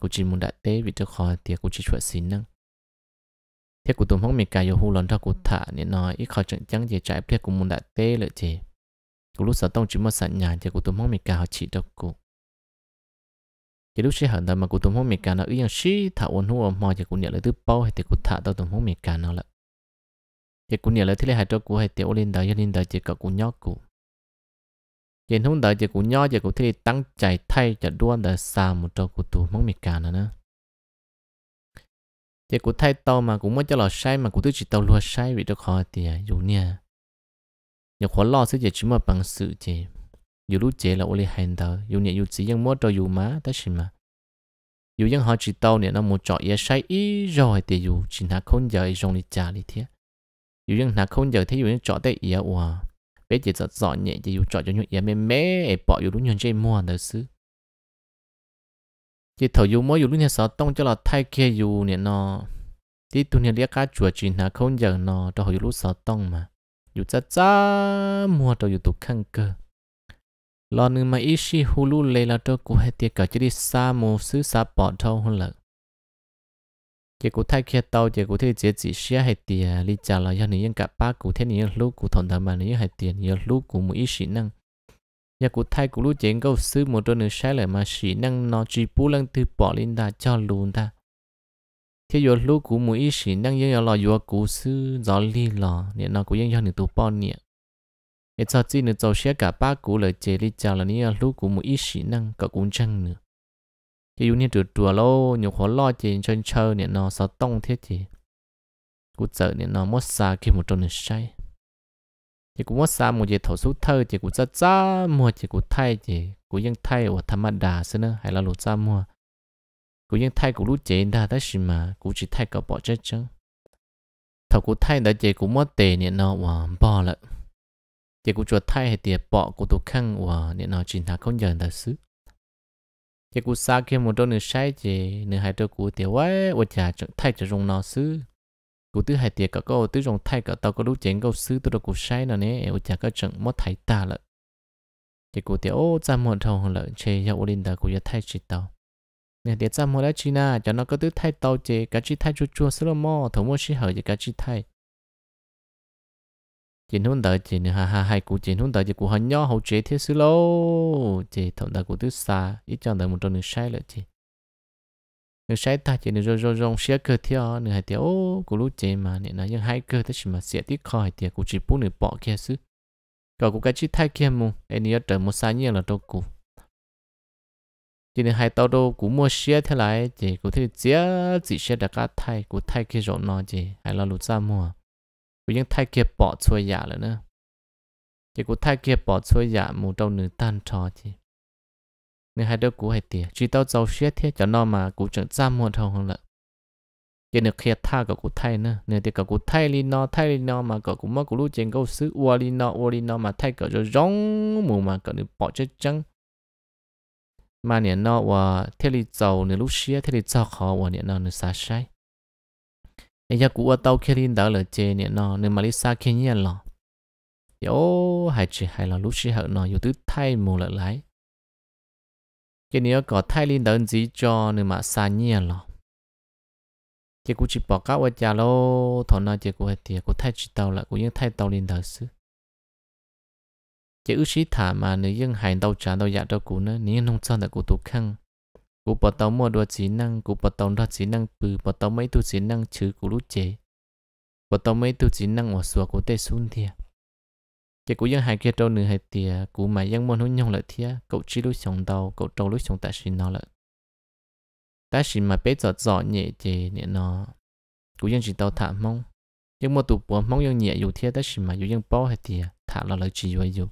cũng chỉ muốn đại tế vì đâu khó tỷ cũng chỉ chuẩn xin năng thế của tụi mong mình cài hù lần thao của thả nên nói ít khó chẳng chẳng gì trái thế của muốn đại tế lợi chế, của lúc sau tông chỉ mất sẵn nhà thì của tụi mong mình cài họ chỉ đâu cụ chỉ lúc sẽ hận đời mà của tụi mong mình cài nó ý rằng xí thả ổn hù ổn mò thì của nhận lại thứ bao hay thì của thả tao tụi mong mình cài nó lại thì của nhận lại thứ này hai trâu của hay tiểu lên đời linh đời chỉ cả của nhóc cụ hiện hôm đời chỉ của nhóc chỉ của thứ tăng chạy thay chả đuôn đời xa một trâu của tụi mong mình cài nó nữa thì cũng thay tàu mà cũng mới cho lò sai mà cũng tự chỉ tàu lúa sai vì được họ thì à, dù nha nhiều khó lo sẽ chỉ chỉ mà bằng sự chỉ dù lúc chế là ô li hành tàu dù nhẹ dù chỉ dân mua cho dù má ta xin mà dù dân họ chỉ tàu nè nó một chọn ye sai ý rồi thì dù chỉ là không giờ dùng đi trả đi thế dù nhưng là không giờ thấy dù dân trọ tới ý à bây giờ rõ nhẹ thì dù chọn cho nhu ý mẹ mẹ bỏ dù lúc nhận chơi mua đời xứ chỉ thầu dù mỗi dù lúc này sợ tông cho là thay kia dù nè nó tí tu nè liếc cá chuột chỉ là không giờ nó cho họ dù lúc sợ tông mà dù cha cha mua cho dù tụ khăn cơ lo nữa mà ít si hulu lấy là cho cô hay tiệt cả chỉ đi xa mù xứ xa bỏ thâu hơn lợn chỉ cụ thay kia tàu chỉ cụ thấy chỉ chỉ xe hay tiệt lý trả là do nữ nhân cả ba cụ thế nữ lúc cụ thằng thằng mà nữ hay tiệt nữ lúc cụ một ít sĩ năng nhà cụ thay cụ lưu chuyện câu sư một đôi nữ sai lại mà sĩ năng nó chỉ bù lăng từ bỏ lên ta cho luôn ta thế giờ lúc cụ mũi ý sĩ năng dân lo, vừa cụ sư gió li lò nè nó cũng dân cho nữ tụ bỏ nè để cho chi nữ cháu xe cả ba cụ lời chế đi chào là nè lúc cụ mũi ý sĩ năng có cũng chăng nữa thế giờ nè trụ trụ lô nhiều khó lo chế chân chờ nè nó sao tông thế chế cụ sợ nè nó mất xa khi một đôi nữ sai chỉ cũng mất xa một cái thổ số thơ chỉ cũng rất xa mua chỉ cũng thay chỉ thay ở tham ăn đà xí nữa hay là lột xa mua thay cũng lúc chế đa ta xí mà cũng chỉ thay cả bỏ chết chứ thầu cũng thay đã chỉ cũng mất tiền nên nó và bỏ lại chỉ cũng chuột thay hay tiền bỏ cũng tôi khăn và nên nó chỉ thà không nhận thật sự chỉ cũng xa kia một đôi nữa sai chỉ nửa hai đôi cũng tiền quá và chả thay cho dùng nó xứ cụ tứ hai tiệt cả cô tứ rồng thay cả tao có lúc chén câu sứ tôi đồ cụ sai nè nè eo chả có trận mất thái ta lợ thì cụ tiệt ô ra một thầu lợ chê ya ô linh đã cụ ya thay chỉ tao nè tiệt ra một đã chi na cho nó có tứ thay tao chơi cả chỉ thay chua chua sơ mò thầu mua chi hở chỉ cả chỉ thay chỉ hôn đợi chỉ ha ha hai cụ chỉ hôn đợi chỉ cụ hòn nho hậu chế thiết sứ lô chỉ thằng đã cụ tứ xa ít cho đợi một trò nữa sai lợ chỉ nếu sai ta chỉ nếu rong rong xé cơ theo nếu hai tiêu ô cú lúc chế mà nên nói những hai cơ thế mà xé tiếc khỏi tiếc tiêu chỉ bút nửa bỏ kia xứ còn cú cái chỉ thay kia mu anh nhớ trở một sai nhiều là đâu cú chỉ nên hai tao đâu cũng mua xé thế lại chỉ cú thấy xé chỉ xé đã cả thay cú thay kia rộn nó chỉ hay là lụt ra mua cú những thay kia bỏ xuôi giả dạ nữa nữa chỉ cú thay kia bỏ xuôi giả mu đâu nửa tan trò chỉ nên hai đứa cũ hay tiệt chỉ tao giàu xía thế cho nó mà cũng chẳng giam một thằng hơn lận cái nước kia tha cả cú thay nữa nên thì cả cú thay li nó thay li nó mà cả cú mất cú lúc trên câu xứ ua li nó ua li nó mà thay cả cho rong mù mà cả nước bỏ chết trắng mà nè nó và thế li giàu nè lúc xía thế li giàu khó và nè nó nó xa sai ấy giờ cú ở tao kia li đỡ lỡ chê nè nó nè mà li xa kia nhỉ lọ yo hai chị hai là lúc xía hở nó yêu thứ thay mù lỡ lái cái này có thay linh đơn gì cho nên mà xa nhẹ lo chỉ cũng chỉ bỏ các vật giá lô thằng nào chỉ cũng hết tiền cũng thay chỉ tàu lại cũng những thay tàu linh đơn xứ chỉ ước sĩ thả mà nếu dân hành đầu trả đầu dạ đầu cũng nữa những nông dân là cũng tụ khăn cũng bỏ tàu mua đồ chỉ năng cũng bỏ tàu đó chỉ năng bự bỏ tàu mấy tu chỉ năng chứ cũng lúc chế bỏ tàu mấy tu chỉ năng ở sùa cũng tê xuống thiệt cái cú dân hai kia trâu nửa hai tia cú mà dân môn hôn nhông lợi thia cậu chỉ lúc sống đầu cậu trâu lúc sống ta xin nó lợi ta xin mà bé giọt giọt nhẹ chề nhẹ nó cú dân chỉ tàu thả mong nhưng mà tụ bùa mong dân nhẹ dù thia ta xin mà dù dân bao hai tia thả lo lợi chỉ vậy dù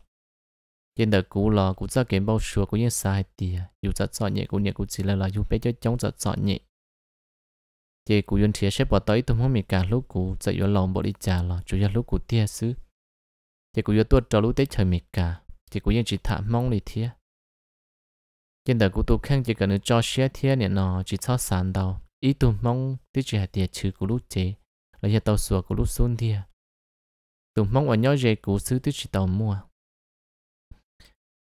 trên đời cú lo cú ra kiếm bao xua cú dân xa hai tia dù giọt giọt nhẹ cú nhẹ cú chỉ là là dù bé cho chống giọt giọt nhẹ chề cú dân thia sẽ bỏ tới tụm không mì cả lúc cú dậy vô lòng bỏ đi trả lo chủ yếu lúc cú tia xứ chỉ cũng yếu tuột trở lũ tới trời mệt cả chỉ cũng yên chỉ thả mong lì thiê trên đời của tôi khăn chỉ cần cho xe thiê nè nó chỉ cho sàn đâu ý tôi mong tới chỉ hạt tiệt chữ của lũ chế là giờ tàu sửa của lũ xuân thiê tôi mong ở nhỏ dễ của sư tới chỉ tàu mua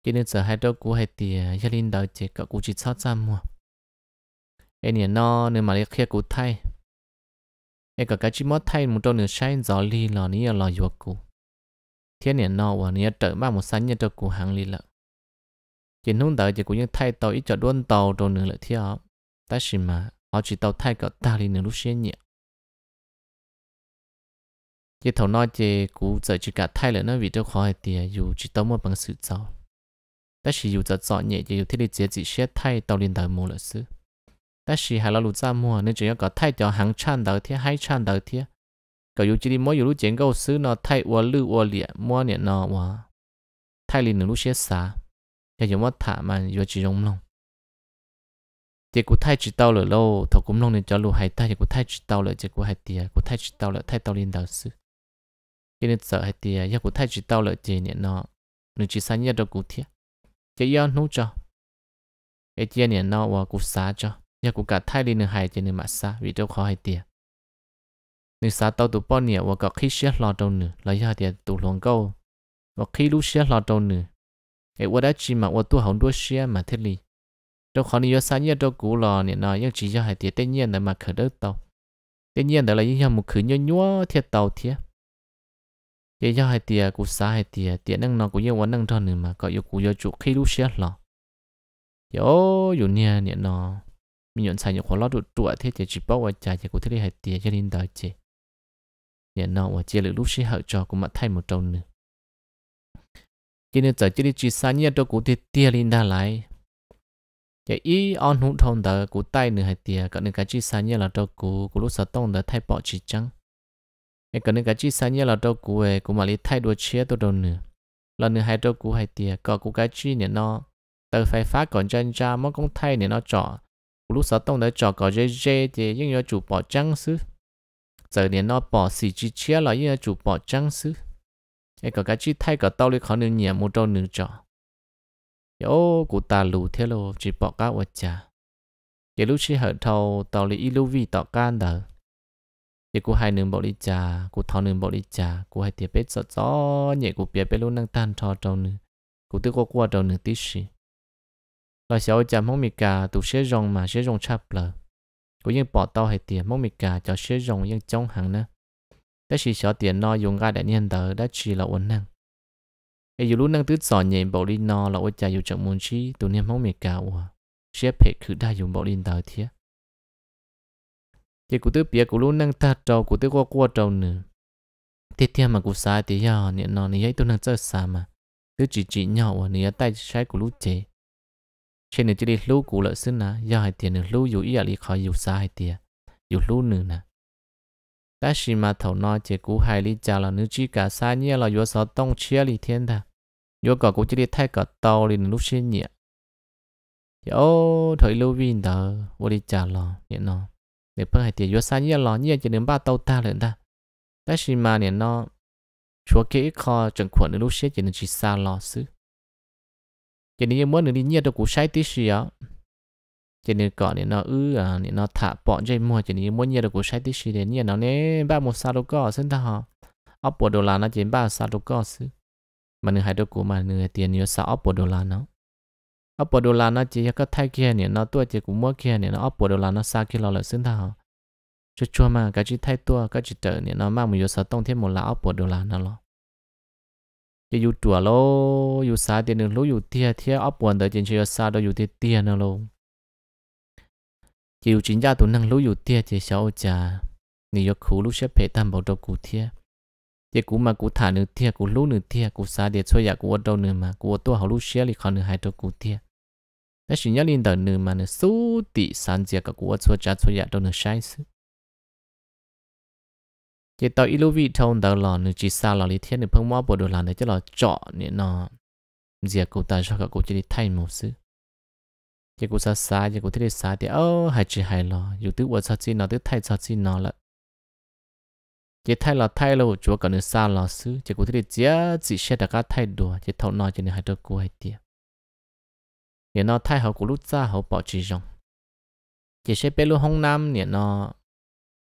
cho nên giờ hai đôi của hai tiệt gia linh đạo chỉ cả của chỉ cho ra mua em nè nó nên mà lấy kia của thay em cả cái chỉ mất thay một trong nửa sai gió ly là ní là dọc của thế này nó và nhớ trở mà một sáng nhớ trở của hàng lì lợ chỉ nung tới chỉ cũng những thay tàu ít cho đuôn tàu nửa lợ lại theo ta chỉ mà họ chỉ tàu thay cả ta đi nửa lúc xuyên nhỉ chỉ thầu nói chỉ cú giờ chỉ cả thay lại nó vì cho khỏi thì dù chỉ tàu một bằng sự giàu ta chỉ dù cho chọn nhẹ chỉ dù thiết đi chỉ chỉ sẽ thay tàu liên tàu mua lợi sư ta chỉ hai là lụt ra mua nên chỉ có thay cho hàng trăm đầu thiết hai trăm đầu thiết cậu yêu chỉ đi mua yêu lúc chén câu xứ nó thay ua lư ua lịa mua nhện nó ua thay liền lúc xé xá giờ giờ mất thả mà giờ chỉ giống lòng chỉ cú thay chỉ tao lỡ lâu thầu cũng lòng nên cho lù hay ta chỉ cú thay chỉ tao lỡ chỉ cú hay tiề cú thay chỉ tao lỡ thay tao liền đạo sư cho nên sợ hay tiề nhà cú thay chỉ tao lỡ chỉ nhện nó nửa chỉ sáng nhất đâu cú thiệt chỉ giờ nấu cho cái chuyện nhện nó ua cú xá cho nhà cú cả thay liền hai chỉ nên mà xá vì đâu khó hay tiề nữ sa tàu tụ bao nhiêu và có khi xe lò đầu nữa là do thì tụ lòng câu và khi lúc xe lò đầu nữa ấy và đã chỉ mà và tụ hỏng đuôi xe mà thiết li trong khó nhiều sa nhiều trong cũ lò nè nó nhưng chỉ cho hai tiệt tên nhiên là mà khởi đất tàu tên nhiên đó là những hàng một khử nhua nhúa thiệt tàu thiệt để cho hai tiệt cú sa hai tiệt tiệt năng nó cũng như quán năng thon nữa mà có yêu cú yêu chủ khi lúc xe lò yo yo nia nè nó mình nhận sai những khó lót trụ trụ thiết chỉ chỉ bảo và trả chỉ cú thế hai tiệt cho nên đời chỉ nhà nó và chia lửa lúc xí hợp cho cũng mà thay một trâu nữa cho nên giờ chỉ đi chỉ xa nhất đó cũng thì tia lên đa lại giờ ý on hụt thông đó cũng tay nữa hay tia còn những cái chỉ xa nhất là trâu cũ cũng lúc sau tông đó thay bỏ chỉ trắng còn những cái chỉ xa nhất là trâu cũ ấy cũng mà lấy thay đuôi chia tôi đâu nữa lần nữa hai trâu cũ hay tia còn cũng cái chỉ nhà nó tờ phải phá còn chân cha mất công thay nhà nó chọn lúc sau tông đó chọn có dây dây thì những nhớ chủ bỏ trắng xứ giờ liền nó bỏ xì chi chia là yên chủ bỏ trăng sư cái cả cái chi thay cả tao lấy khó nương nhẹ một trâu nương trọ yo cụ ta lù thế lô chỉ bỏ cá vật cha cái lúc chi hở thâu tao lấy ilu vi tọ can đờ cái cụ hai nương bỏ đi cha cụ thao nương bỏ đi cha cụ hai tiệp bếp sợ gió nhẹ cụ bia bếp luôn năng tan thò trâu nương cụ tức có qua trâu nương tí xì là sao cha mong mi cả tụ sẽ rong mà sẽ rong chắp lờ cũng như bỏ tao hay tiền mong mình cả cho sử dụng những trong hàng nữa đã chỉ cho tiền no dùng ga để nhân tờ đã chỉ là ổn năng ai dù lúc năng tứ sọ nhẹ bảo đi no là ôi cha dù chẳng muốn chi tụ niệm mong mình cả ủa sẽ phải cứ đa dùng bảo đi tờ thiệt thì cụ tứ bia cụ lúc năng ta trâu cụ tứ qua qua trâu nữa thế thế mà cụ sai thì giờ niệm nó này ấy tôi năng chơi xa mà tứ chỉ chỉ nhỏ ủa này tay trái của lúc chế trên nửa chỉ để lưu cũ lợi xứ nà do hai tiền nửa lưu dù ý lý khỏi dù xa hai tiền dù lú nửa nà ta xin mà thầu nói chỉ cũ hai lý trả là nửa chỉ cả xa nhia là vừa sáu tông chia lý thiên ta vừa cả cũ chỉ để thay cả tàu lý nửa lú xuyên nhẹ yo dạ thời lú vin đó vô đi trả lo, nhẹ nó để phân hai tiền vừa xa nhia là nhia chỉ đến ba tàu ta lận ta ta xin mà nhẹ nó chúa kỹ kho chẳng khuẩn nửa lú chỉ nên chỉ xa lo xứ chỉ nên muốn được đi nhiệt được của sai tí xí á chỉ nên có nên nó ư à nên nó thả bỏ chơi mua chỉ nên muốn nhiệt được của sai tí xí để nhiệt nó nè ba một sao đâu có xin ta họ ấp bộ đô la nó chỉ ba sao đâu có xứ mà nửa hai đâu cú mà nửa tiền nhiều sao ấp bộ đô la nó ấp bộ đô la nó chỉ có thay kia nên nó tua chỉ cũng mua kia nên nó ấp bộ đô la nó xa kia lo lại xin ta họ chua chua mà cái chỉ thay tua cái chỉ trở nên nó mang một yếu sao tông thêm một lá ấp bộ đô la nó lo จะอยู่ตัวโลอยู่สาเตียนึงรู้อยู่เทียเทียอับวันเดจินเชียสาเราอยู่เทียเตียนั่นลงจะอยู่จินยาตัวนั่งรู้อยู่เทียเจียเสาจานี่ยกคูรู้เชฟเพตันบอกตัวกูเทียเจ้ากูมากูถ่านึงเทียกูรู้นึงเทียกูสาเดียช่วยอยากกูว่าเรานึงมากูว่าตัวเขารู้เชียหรือเขานึงหายตัวกูเทียแต่สิ่งยาลินเดินนึงมานึงสู้ติสันเจียกับกูว่าช่วยจัดช่วยอยากเรานึงใช้ซื้อ chỉ tao ít lúc vi thông tao lò nữa chỉ xa lò lý thiên nữa phong mò bộ đồ làm để cho lò chọn nè nó giờ cô ta cho cả cô chỉ đi thay một xứ, giờ cô xa xa giờ cô thấy đi xa thì ô hai chỉ hai lò dù tức vợ sao chi nó tức thay sao chi nó là giờ thay lò thay lò chúa cả nữa xa lò xứ, giờ cô thấy đi chia chỉ xe đã cả thay đồ, giờ thâu nó chỉ nên hai đứa cô hai tiệt nè nó thay họ cô lúc ra họ bỏ chỉ rong giờ xe bê lô hông nam nè nó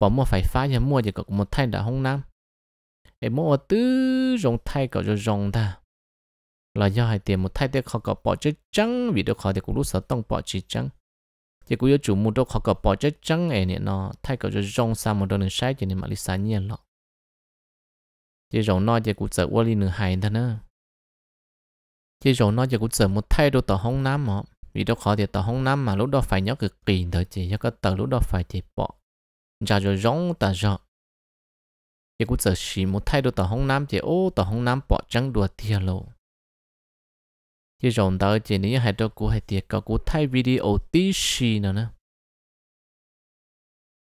bỏ mua phải phá nhà mua chỉ có một thay đã không nam em mua tứ rồng thay cậu cho rồng ta là do hai tiền một thay tiền họ có bỏ chết trắng vì đâu khó thì cũng lúc sợ tông bỏ chết trắng chỉ cũng yêu chủ mua đâu họ có bỏ chết trắng ấy nè nó thay cậu cho rồng sao một đôi nên sai chỉ nên mà lý sai nhiên lọ chỉ rồng nói chỉ cũng sợ quá lý nửa hai thôi nữa chỉ rồng nói chỉ cũng sợ một thay đồ tờ hông nam mà vì đâu khó thì tờ hông nam mà lúc đó phải nhớ cực kỳ thôi chỉ cho cái tờ lúc đó phải chỉ bỏ giờ cho rong ta giờ cái cú giờ xì một thay đổi tàu hông nam thì ô tàu hông nam bỏ trắng đùa tiền lộ cái rộng tàu chỉ nếu hai đôi cú hay tiền có cú thay video tí xì nữa nè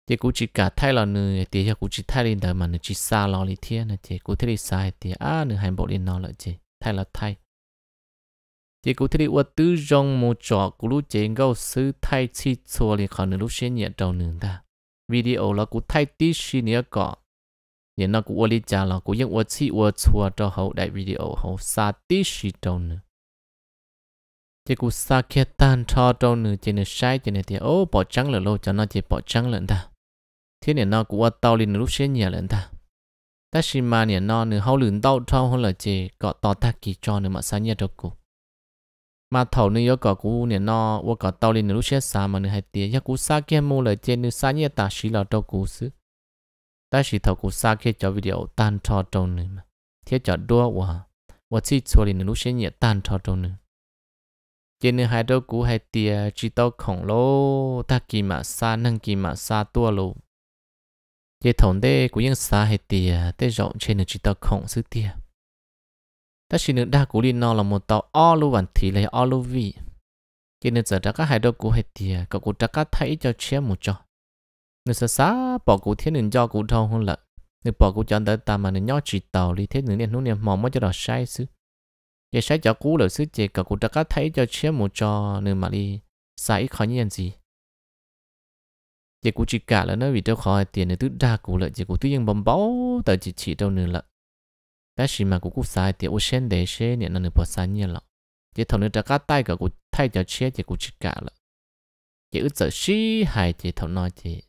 thì cũng chỉ cả thay là nửa thì giờ cú chỉ thay lên đời mà nửa chỉ xa lo đi thiên nè thì cú thấy đi sai thì à nửa hai bộ lên nó lại chỉ thay là thay thì cũng thấy đi uất tứ rong một trọ cũng lúc chỉ gấu sư thay chi chùa liền khỏi nửa lúc xuyên nhẹ đầu nửa ta video là cũng thay tí xí nữa có nhìn nó cũng lý trả là cũng những ô chi ô chua cho hậu đại video hậu xa tí xí đâu nữa chỉ cũng xa kia tàn cho đâu nữa chỉ nên sai chỉ nên thì ô bỏ trắng là lô, cho nó chỉ bỏ trắng lận ta thế nên nó cũng ô tao lên lúc xé nhà lận ta ta xí mà nên nó nữa hậu lửng tàu cho hơn là chế, có tao ta kỳ cho nữa mà sao nhớ đâu cũng mà thầu nên yêu cầu cú nè nó vô cầu tàu lên lúc xe xa mà nên hay tiền chắc cú xa kia mua lại trên nên xa nhẹ ta xí là đâu cũ xứ ta xí thầu cú xa kia cho video tan cho trâu nữa mà thế cho đua hòa và chỉ cho lên lúc xe nhẹ tan cho trâu nữa trên nên hai đâu cũ hay tiền chỉ tàu khổng lồ ta kỳ mà xa nâng kỳ mà xa tua lô chế thầu đây cũng yên xa hay tiền tới rộng trên nên chỉ tàu khổng xứ tiền nó chỉ được đa cú đi nó là một tàu all luôn thì lấy all luôn vị cho nên giờ đã các hai đôi cú hết tiền các cú đã các thấy cho chém một cho nên sợ xa bỏ cú thiên nên cho cú thâu hơn lợi nên bỏ cú cho tới tầm mà nên nhó chỉ tàu đi thế nên nên hướng nên mò mới cho đó sai xứ để sai cho cú lợi xứ chè các cú đã các thấy cho chém một cho nên mà đi sai ít khó nhiên gì giờ cú chỉ cả là nó vì đâu khó tiền nên tứ đa cú lợi chỉ cú tứ nhưng bấm bão tại chỉ chỉ đâu nữa lợi แต่ชิมากูกูสายเตียวอุเชนเดเชเนี่ยนั่นเป็นภาษาเนี่ยละเจ้าทอนจะก้าใต้กับกูไทยจะเชี่ยเจ้ากูชิกะละเจ้าอึดจะชี้หายเจ้าทอนน้อยเจ้า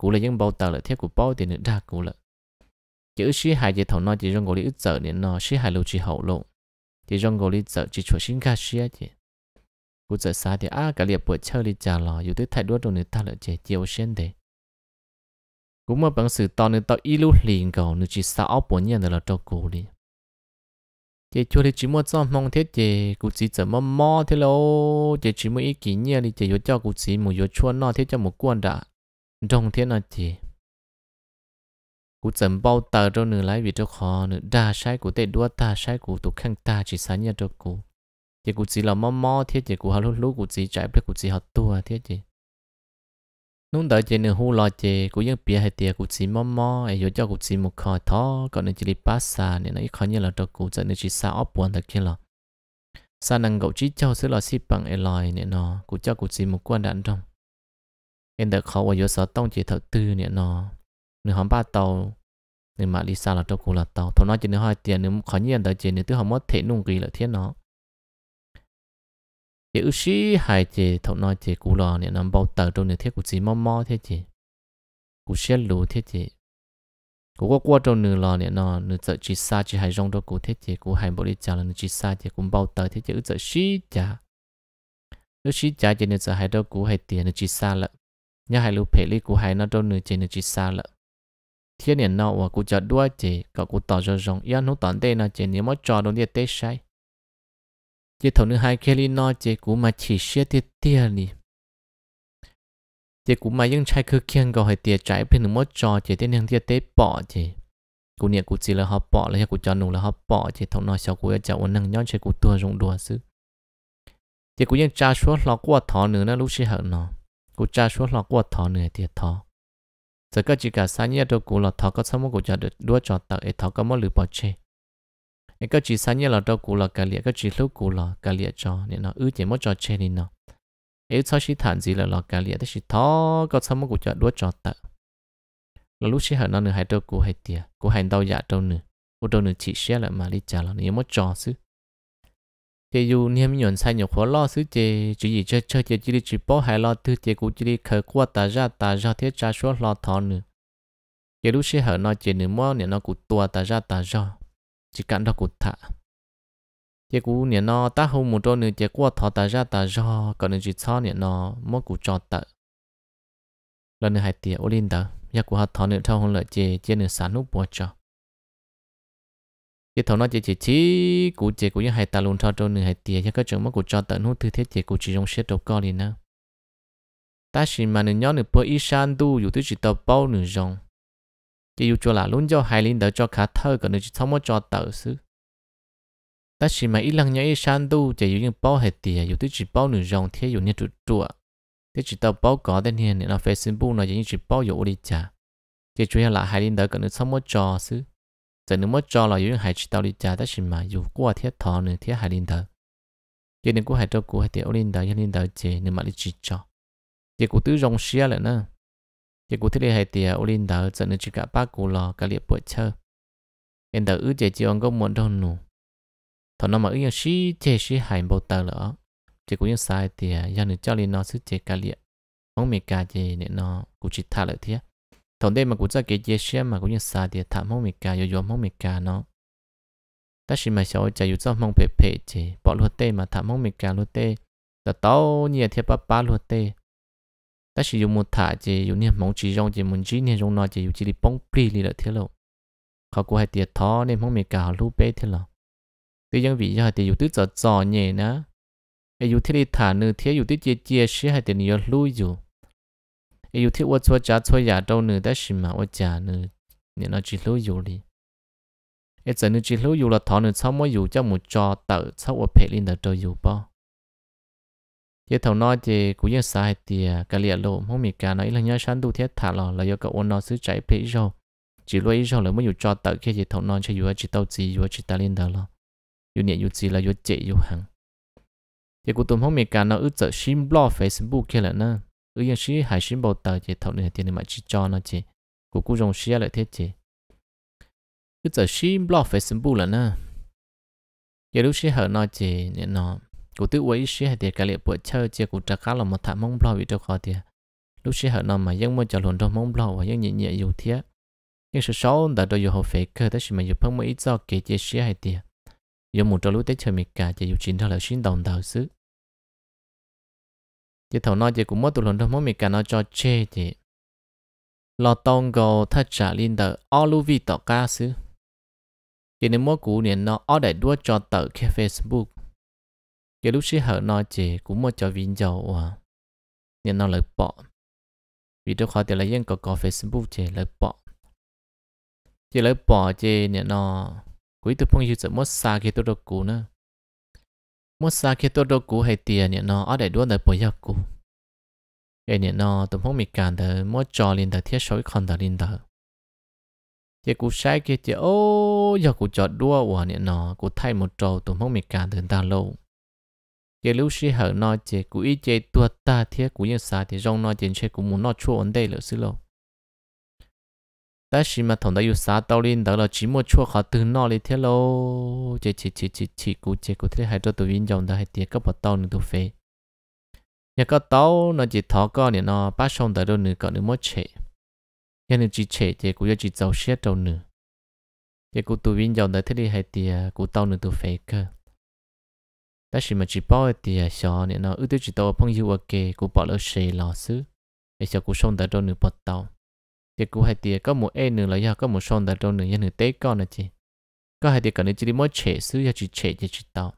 กูเลยยังเบาตาเลยเทียบกูเบาเตียนึกด่ากูละเจ้าอึดชี้หายเจ้าทอนน้อยเจ้าจงกูเลยอึดจะเนี่ยนอชี้หายลูจีเห่าลงเจ้าจงกูเลยจะจีชัวชิงกาเชี่ยเจ้ากูจะสายเตียอ้ากะเรียบปวดเชื่อลีจ่าลออยู่ที่ไทยด้วยตรงนี้ตาเลยเจ้าเจ้าอุเชนเด cũng mà bằng sự to nên tao ít lúc liền cầu nên chỉ sao ốc bốn nhân là tao cố đi chị cho thì chỉ mua cho mong thiết chị cụ chỉ chở mò mò thế lô chị chỉ mua ý kỷ nhiên thì chị vô cho cụ chỉ mua vô chuôn nó thiết cho một quan đã trong thiết nào chỉ. cụ chấm bao tờ đâu nửa lái vì cho khó nửa đa sai cụ tệ đua ta sai cụ tụ khăn ta chỉ sáng nhà cho cụ chị cụ chỉ là mò mò thiết chị cụ hà lúc lúc cụ chỉ chạy biết cụ chỉ học tua thiết chị nung đợi chị nửa hu lo chị cũng dân bia hai tiệt cũng chỉ mò mò ai yếu cho cũng chỉ một khỏi thó còn nên chỉ đi bát xa nên nó ít khó như là đợt cũng dẫn nên chỉ xa ốp buồn thật kia là xa năng gấu chỉ cho sự là xí bằng ai loài nên nó cũng cho cũng chỉ một quan đạn trong em đợt khó và yếu sợ tông chỉ thật tư nên nó nửa hóm ba tàu nên mà đi xa là cho cũng là tàu thôi nói chỉ nửa hai tiền nửa khó là đợi chị nửa thứ họ mất thể nung kỳ là thiên nó thì ưu sĩ hai chị thấu nói chị cú lò nè nằm bao tờ trong nè thiết của chị mò mò thế chị cú xe lù thế chị cú có qua trong nửa lò nè nó nửa sợ chị xa chị hai rong đó cú thế chị cú hai bộ đi chào là nửa chị xa chị cũng bao tờ thế chị ưu sợ sĩ cha, ưu sĩ cha chị nửa sợ hai đó cú hai tiền nửa chị xa lợ nhà hai lù phê lý cú hai nó trong nửa chị nửa chị xa lợ thiên nhiên nó và cú chợ đuôi chị cậu cú tỏ cho rong yên hú tản tê nó chị nếu mà cho đồ đi tết sai chế thầu nữ hai kia li no chế cú mà chỉ xia tiệt tiệt li chế cú mà những trai cứ kiêng gọi hai tiệt trái bên nụ mốt trò chế tiệt nàng tiệt tế bỏ chế cú niệm cú chỉ là họ bỏ là cú cho nụ là họ bỏ chế thầu nói sau cú ở chậu nàng nhón chế cú tua rung đùa xứ chế cú những cha suốt lọ qua thọ nữa nó lúc xí hận nó cú cha suốt lọ qua thọ nữa tiệt thọ giờ các chỉ cả sáng nhớ đâu cú lọ thọ có sao mà cú cho được đua trò tờ ấy thọ có mất lửa bỏ chế nên các chị sáng nhớ là đâu cũ là cả liệt các chị lúc cũ là cả liệt cho nên nó ư chỉ mất cho chơi nên nó nếu cho khi thản gì là là cả liệt thì chỉ có sao mất cho đuối cho tợ là lúc chị hận nó nữa hay đâu cũ hay tiệt cũ hay đau dạ đâu nữa cũ đâu nữa chỉ xe lại mà đi trả là nếu mất cho chứ. thì dù niêm nhuận sai nhiều khó lo xứ chê chỉ gì chơi chơi chơi chỉ đi chỉ bỏ hay lo thứ chê cũ chỉ đi khờ qua ta ra ta ra thiết cha số lo thọ nữa giờ lúc chị hận nói chỉ nữa mất nên nó cũ tua ta ra ta ra chỉ cần đó cụt thả chỉ cú nè nó ta hầu một đôi nữa chỉ qua thọ ta ra ta do còn nữa chỉ cho nè nó mất cụ cho tợ lần nữa hai tiệt ô linh tờ nhà cú học thọ nữa thâu hơn lợi chỉ chỉ nữa sản nút bùa cho chỉ thọ nó chỉ chỉ chỉ cụ chỉ cú những hai ta luôn thọ chỗ nửa hai tiệt nhà các trường mất cụ cho tợ nút thứ thế chỉ cụ chỉ dùng xe đầu co liền nữa ta chỉ mà nửa nhớ nửa bữa ít san du dù thứ chỉ tập bao nửa rong chỉ yêu cho là luôn cho hai linh đỡ cho khá thơ còn được thông một cho tờ xứ ta chỉ mà ít lần nhớ ít san tu chỉ yêu những bao hệ tiền yêu tới chỉ bao nửa dòng thế yêu như trụ trụ thế chỉ tao bao có đến hiện là facebook nó chỉ chỉ bao yêu đi cha chỉ chủ yếu là hai linh đỡ còn được thông một cho xứ giờ nếu mất cho là yêu hai chỉ tao đi cha ta chỉ mà yêu qua thiết thọ nửa thiết hai linh đỡ chỉ nên cũng hai cho cũng hai tiền linh đỡ hai linh đỡ chỉ nên mà đi chỉ cho chỉ cũng tứ dòng xe lại nữa chỉ cụ thể hệ tiề olin đỡ dẫn đến chỉ cả ba cụ lò cả liệp bội chơi nên đỡ ước chế chỉ ông có muốn đâu nụ thọ nó mà ước sĩ chế sĩ hành bộ tờ lỡ chỉ cũng như sai tiề do nữ cho liền nó sức chế cả liệp ông mì cả chế nên nó cụ chỉ thả lại thế thằng đây mà cụ cho cái chế sĩ mà cũng như sai tiề thả mong mì cả rồi rồi mong mì cả nó ta chỉ mà sao chạy cho mong bề bề chế bỏ luật tê mà thả mong mì cả luật tê là tao nhiều thiệp ba ba luôn tê 但是有么他这有呢忙起让这忙起呢让那这有这里帮不里了天了，เขากูให้เตียท้อเนี่ยมันมีการรูปเป๊ะที่เราตัวยังวิยาเตียอยู่ตัวจอจอเนี่ยนะไออยู่ที่ลิฐานเนื้อเทียอยู่ที่เจเจเชื่อให้เตียนี่รู้อยู่ไออยู่ที่ว่าชัวจ้าชัวยาดาวเนื้อแต่ชิมาว่าจ้าเนื้อเนี่ยเราจีรู้อยู่เลยไอจะเนื้อจีรู้อยู่ละท้อเนื้อชอบมาอยู่เจ้าหมูจอเต่าชอบว่าเพลินเต่าอยู่ป่ะ giờ thầu nói thì cũng giờ sai thì cái liệt lộ không biết cả nói là nhớ sáng tu thiết thả lò là do cậu ôn nó xứ chạy phí rồi chỉ lo ý rồi là mới dụ cho tới khi thì thầu nói cho dụ chỉ tao gì dụ chỉ ta lên đó lo dụ nhẹ dụ gì là dụ chạy dụ hàng giờ cụ tụm không biết cả nó ước sợ xin blog facebook kia là nè ước giờ xí hải xin bầu tờ thì thầu này thì mà chỉ cho nó chỉ cũng cụ dùng xí lại thế chỉ ước sợ xin blog facebook là nè giờ lúc xí hở nó chỉ nên nó cụ tự quấy sĩ hay tiệt cái liệt bữa chơi chơi cụ trả cá là một thảm mong bao vì cho khó tiệt lúc sĩ hở nào mà vẫn mua cho lồn trong mong bao và vẫn nhẹ nhẹ dù thiết nhưng sự xấu đã đôi dù hậu phế cơ tới sự mà dù phân mới do kể chơi sĩ hay tiệt dù một trâu lúc tới chơi mệt cả chỉ dù chín thao là xin đồng đạo xứ chỉ thầu nói chỉ cũng mất tụ lồn trong mong mệt cả nó cho chơi chỉ lo tông go thắt trả liên tờ o lu ca xứ chỉ nên mỗi cú niệm nó ở để đua cho tờ cái facebook cái lúc sĩ hở nó chỉ cũng một cho viên dầu à nên nó lại bỏ vì tôi khó thì là dân có có facebook chỉ lại bỏ chỉ lại bỏ chỉ nên nó cuối tôi phong yêu sợ mất xa khi tôi đâu cũ nữa mất xa khi tôi đâu cũ hay tiền nên nó ở đây đua đời bỏ giờ cũ cái nên nó tôi không bị cản đời mất cho lên đời thiết sói còn đời lên đời chỉ cú sai kia chỉ ô giờ cú chọn đua của nên nó cú thay một trâu tôi không bị cản đời ta lâu cái lưu xí hở nó chế cú ý chế tua ta thế cú như sa thì rong nó chế chế cú muốn nó chua ổn đây lỡ xí lâu ta xí mà thằng đó yêu sa tao lên đó là chỉ một chua khó từ nó lên thế lâu chế chế chế chế chế cú chế cú thế hai cho tụi viên dòng đó hai tiệt cấp bọt tao nữa tụi phê nhà có tao nó chỉ thọ con này nó bắt xong tới nữ nữa nữ nữa mất chế nhà nữa chỉ chế chế cú giờ chỉ giàu xe trâu nữ. chế cú tụi viên dòng đó thế đi hai tiệt cú tàu nữa tụi phê cơ ta chỉ mà chỉ bỏ thì à sợ nên nó ưu tiên chỉ tao phong yêu ok cũng bỏ lỡ xe lò xứ để sợ cũng xong đã đâu nửa bắt tao thì cũng hay thì có một em nữa là do có một xong đã đâu nửa nhân nửa tết con là chị có hai thì cần chỉ đi mỗi trẻ xứ do chỉ trẻ cho chỉ tao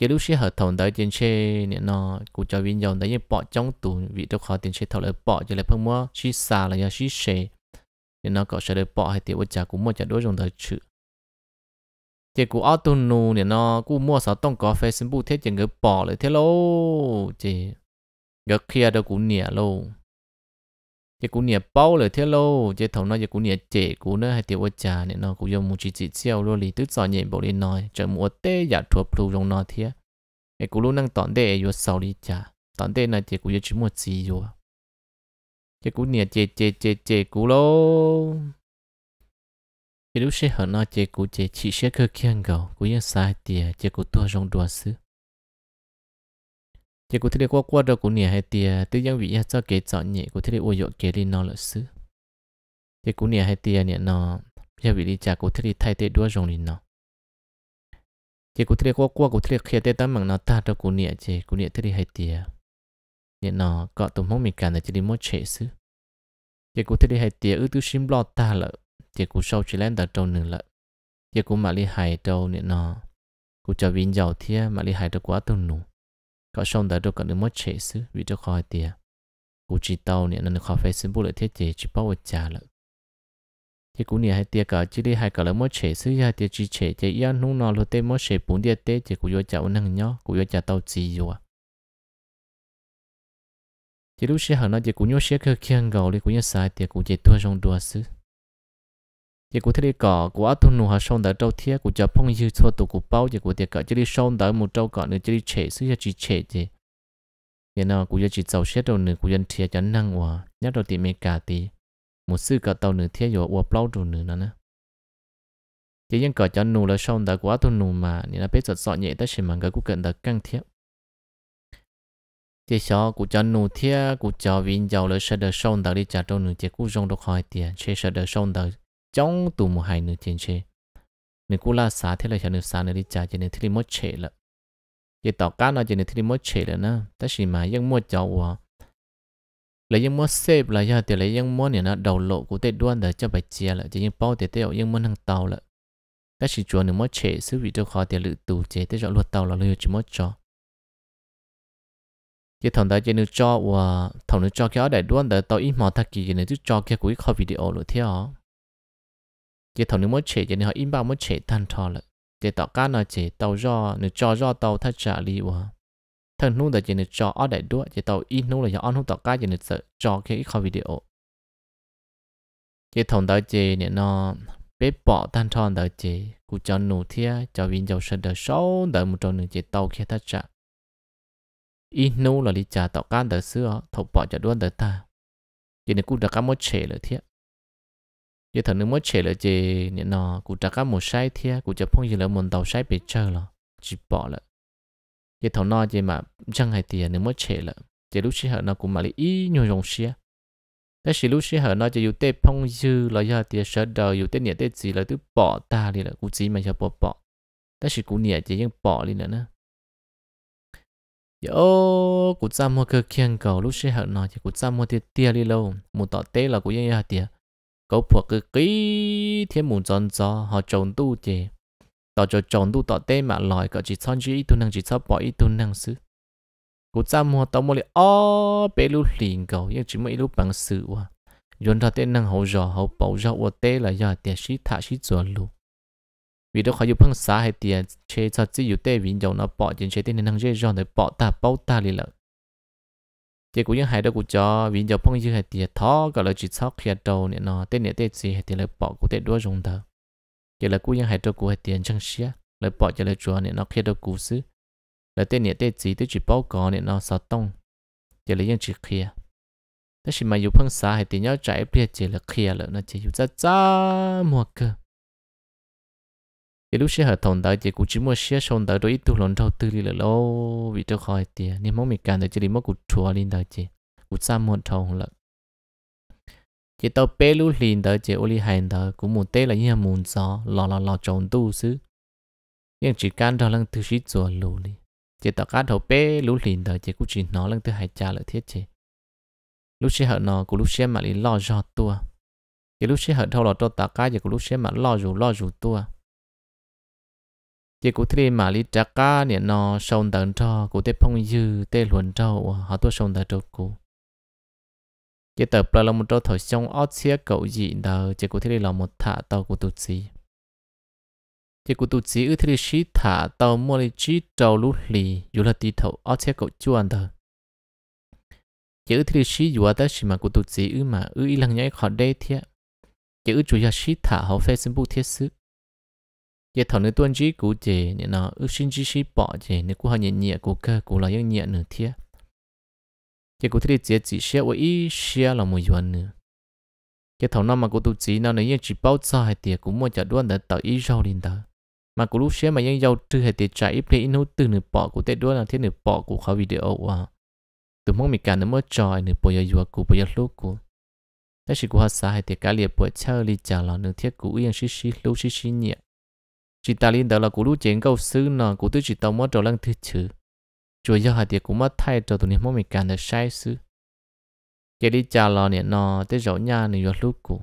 chỉ lúc xe hợp đồng tới trên xe nên nó cũng cho viên dòng tới những bỏ trong tủ vì tôi khó tiền xe thầu lại bỏ cho lại phong mua xí xa là do xí xe nên nó có sợ được bỏ hay thì bây giờ cũng một trận đối dùng tới chữ chỉ cú ở tu nụ nè nó cú mua sáu tông có phải xin bù thế chỉ người bỏ lại thế lô chỉ gỡ kia đâu cú nhẹ lô chỉ cú nhẹ bao lại thế lô chỉ thầu nó chỉ cú nhẹ chế cú nữa hay tiêu trà nè nó cú dùng một chỉ chỉ chiều lô lì tứ giỏi nhện bộ đi nói chờ mua tê giả thua plu trong nó thế cái cú luôn năng tọn tê yếu sáu lì trà tọn tê này chỉ cú chỉ mua gì rồi chỉ cú nhẹ chế chế chế chế cú lô chỉ lúc sẽ họ nó chế cụ chế chỉ sẽ cơ kiên gạo của yên sai tiề chế cụ tua rong đua xứ chế cụ thấy qua qua của nhà hai hay tiề tự vị vì cho kế chọn nhẹ cụ thấy ôi dọ kế đi nó lợi xứ chế cụ nhà hai tiề nè nó giờ vị đi chả cụ thấy thay tê đua rong đi nó chế cụ thấy qua qua cụ thấy khía tế tám mạng nó ta đâu cụ nè chế cụ nè thấy hai tiề nè nó có tụm mong mình cả là chỉ đi mua chế xứ chế cụ thấy hay tiề ước tu sim lo ta lợi thì cũng sâu chỉ lên đã trâu nửa lợi giờ cũng mà đi hại trâu nữa nó cũng cho vinh giàu thia mà đi hại trâu quá tuần nụ có sông đã trâu cả nước mất chế sứ vì trâu khỏi tiền cũng chỉ tàu nữa nó khỏi phải xin bù lợi thiết chế chỉ bao trả lợi thì cũng nhiều hai tia cả chỉ đi hai cả là mất chế sứ hai tia chỉ chế chế yên nung nọ lo tê mất chế bốn tia tê chỉ cũng vô chảo năng nhó cũng vô chả tàu gì rồi chỉ lúc xưa họ nói chỉ cũng nhớ xưa cơ khiêng gầu đi cũng nhớ sai tia cũng chỉ tua trong đua sứ giờ cụ thể đi cỏ của át thun nụ hà sông đã trâu thiết của cho phong dư cho tụ của bao giờ của tiệc cỡ chỉ đi sông đã một trâu cỏ nữa chỉ đi chệ xứ cho chỉ chệ gì giờ nào của giờ chỉ giàu xét đầu nữa của dân thiệt chán năng hòa nhất đầu tiên mê cả tí một sư cỡ tàu nữa thiết rồi hòa bao đầu nữa nữa chỉ dân cỡ cho nụ là sông đã của át thun nụ mà nên là biết giật sọ nhẹ tất nhiên mà người của cận đã căng thiết chỉ sợ cụ cho nụ thiết cụ cho vin giàu là sẽ được sông đã đi trả trâu nữa chỉ cụ dùng được hỏi tiền sẽ sẽ được sông đã trong tù một hai nửa tiền che mình cũng là xả thế là cho nửa xả nửa đi trả cho nên thì mất che là vậy tàu cá nó cho nên thì mất che là na, ta chỉ mà ยัง mua cháu à là ยัง mua xếp là giờ thì là ยัง mua này nó đầu lộ của tết đoan để cho bài chia là chỉ những bao tết tết ยัง mua hàng tàu là ta chỉ chuẩn nửa mất chế sự vị khó thì lự tù chế tết chọn luật tàu là lừa chỉ mất cho chứ thằng ta chỉ nên cho và thằng nó cho cái đó để đoan để tàu ít mò thắc kỳ nên chứ cho cái cuối kho video rồi thế chỉ thằng nếu mới chế chỉ nên họ inbox bao mới chế tan thọ lại chỉ tạo cá nó chỉ tàu do nếu cho do tàu thắt trả li quá thằng nút là chỉ nên cho ở đại đuối chỉ tàu in nút là cho on hút tạo cá chỉ nên sợ cho cái ít khó video chỉ thằng đó chỉ nên nó bé bỏ tan thọ đó chỉ cú cho nụ thia cho viên dầu sơn đời sâu đời một trong những chế tàu khi thắt trả in nút là lý trả tạo cá đời xưa thầu bỏ cho đuối đời ta chỉ nên cú đã cá mới chế lại thiệt giờ thằng nữa mới chạy là chị nhận nó cụ trả các một sai thia cụ chấp phong gì là một tàu sai bị chơi là chỉ bỏ là giờ thằng nó chị mà chẳng hay tiền nữa mới chạy là chị lúc xí hở nó cũng mà lấy ý nhiều dòng xe. thế xí lúc xí hở nó chị yêu tê phong dư là giờ tiền sợ đời yêu tê nhẹ tê gì là cứ bỏ ta đi là cụ chỉ mà cho bỏ bỏ thế xí cụ nhẹ chị nhưng bỏ đi nữa nữa yo cụ cha mua cơ kiêng cầu lúc xí hở nó chị cụ cha mua tiền tiền đi lâu một tọt tê là cụ yên yên tiền có phụ cái kỹ thiên môn dân cho họ trồng tu thì tao cho trồng tu tao tên mà lòi có chỉ son chỉ tu năng chỉ sắp bỏ ít tu năng sư cú cha mua tao mua li ó bé lu liền cầu nhưng chỉ mấy lúc bằng sự quá yon thật tên năng hậu giò hậu bảo giò quá tê là do tiền sĩ thả sĩ chuẩn lu vì đó họ dùng phăng xá hay tiền chế cho chỉ dùng tê vĩnh dầu nó bỏ tiền chế tên năng dễ giò để bỏ ta bao ta liền lợi chỉ cũng những hai đó cũng cho vì giờ phong như hệ tiền thó gọi là chỉ sóc khi đầu nè nó tên nè tên gì hệ thì lại bỏ cũng tên đua dùng thờ chỉ là cũng những hai đó cũng hệ tiền chẳng xia lại bỏ cho là chùa nè nó khi đầu cũng xứ là tên nè tên gì tới chỉ bỏ cỏ nè nó sọt tông chỉ là những chỉ kia thế mà dù phong xa hệ tiền nhau chạy bia chỉ là kia là nó chỉ dù ra ra mua cơ giờ lúc xe hợp đồng tới chỉ cũng chỉ mua xe xong tới đôi ít tu lon đầu tư đi là lâu vì cho khỏi tiền nên mong mình càng tới chỉ đi mất cụ chùa lên tới chỉ cụ xa mua thầu là chỉ tàu bé lúc liền tới chỉ ô li hành tới cũng muốn tê là như muốn gió lò lò lò trồng tu xứ nhưng chỉ can đó lăng thứ shit chùa lù đi chỉ tàu cá đầu bé lúc liền tới chỉ cũng chỉ nó lăng thứ hai cha lợi thiết chỉ lúc xe hợp nó cũng lúc xe mà đi lo cho tua chỉ lúc xe hợp thâu lò cho tàu cá chỉ cũng lúc xe mà lo dù lo dù tua chỉ cụ thể mà lý trả cá nè nó sông tận cho cụ thể phong dư tê luận cho họ tôi sông tận cho cụ chỉ tập là lòng một trâu thổi sông ót xía cậu gì đó chỉ cụ thể là một thả tàu của tụt xí chỉ cụ tụt xí ư thế xí thả tàu mua lý chí trâu lú lì dù là tí thầu ót xía cậu chuan đờ chỉ ư thế xí dù ta xí mà cụ tụt xí ư mà ư y lăng nhảy khỏi đây thiệt chỉ ư chủ nhà xí thả họ facebook thiết sức giờ thằng nữa tuân chỉ cũ chị nên nó ước xin chỉ sĩ bỏ chị nên cô hơi nhẹ nhẹ của cơ cũng là những nhẹ nửa thiệt giờ cô thấy chị chỉ xe với ý xe là một yuan nữa giờ thằng nó mà cô tụ chỉ nó này chỉ bảo xa hay tiệt cũng mua chợ đoan để tạo ý rau lên đó mà cô lúc xe mà những giàu trừ hay tiệt chạy ít play nó từ nửa bỏ của tết đuôi là thế nửa bỏ của khá video à tụi mong mình cả nó mới tròi nửa bây giờ yuan cô bây giờ lúc cô ta chỉ của họ xa hay cả liệt bởi chơi li chả là nửa thiết của yên xí xí lâu xí nhẹ chỉ ta liên đó là cú lú chuyện câu sư nọ cú tư chỉ tao mất trò lăng thứ chứ chùa do hạt tiệc cũng mất thay trò tụi niệm mong mình càng được sai sư kể đi chà lò nè nọ tới rổ nhà nè do lúc cũ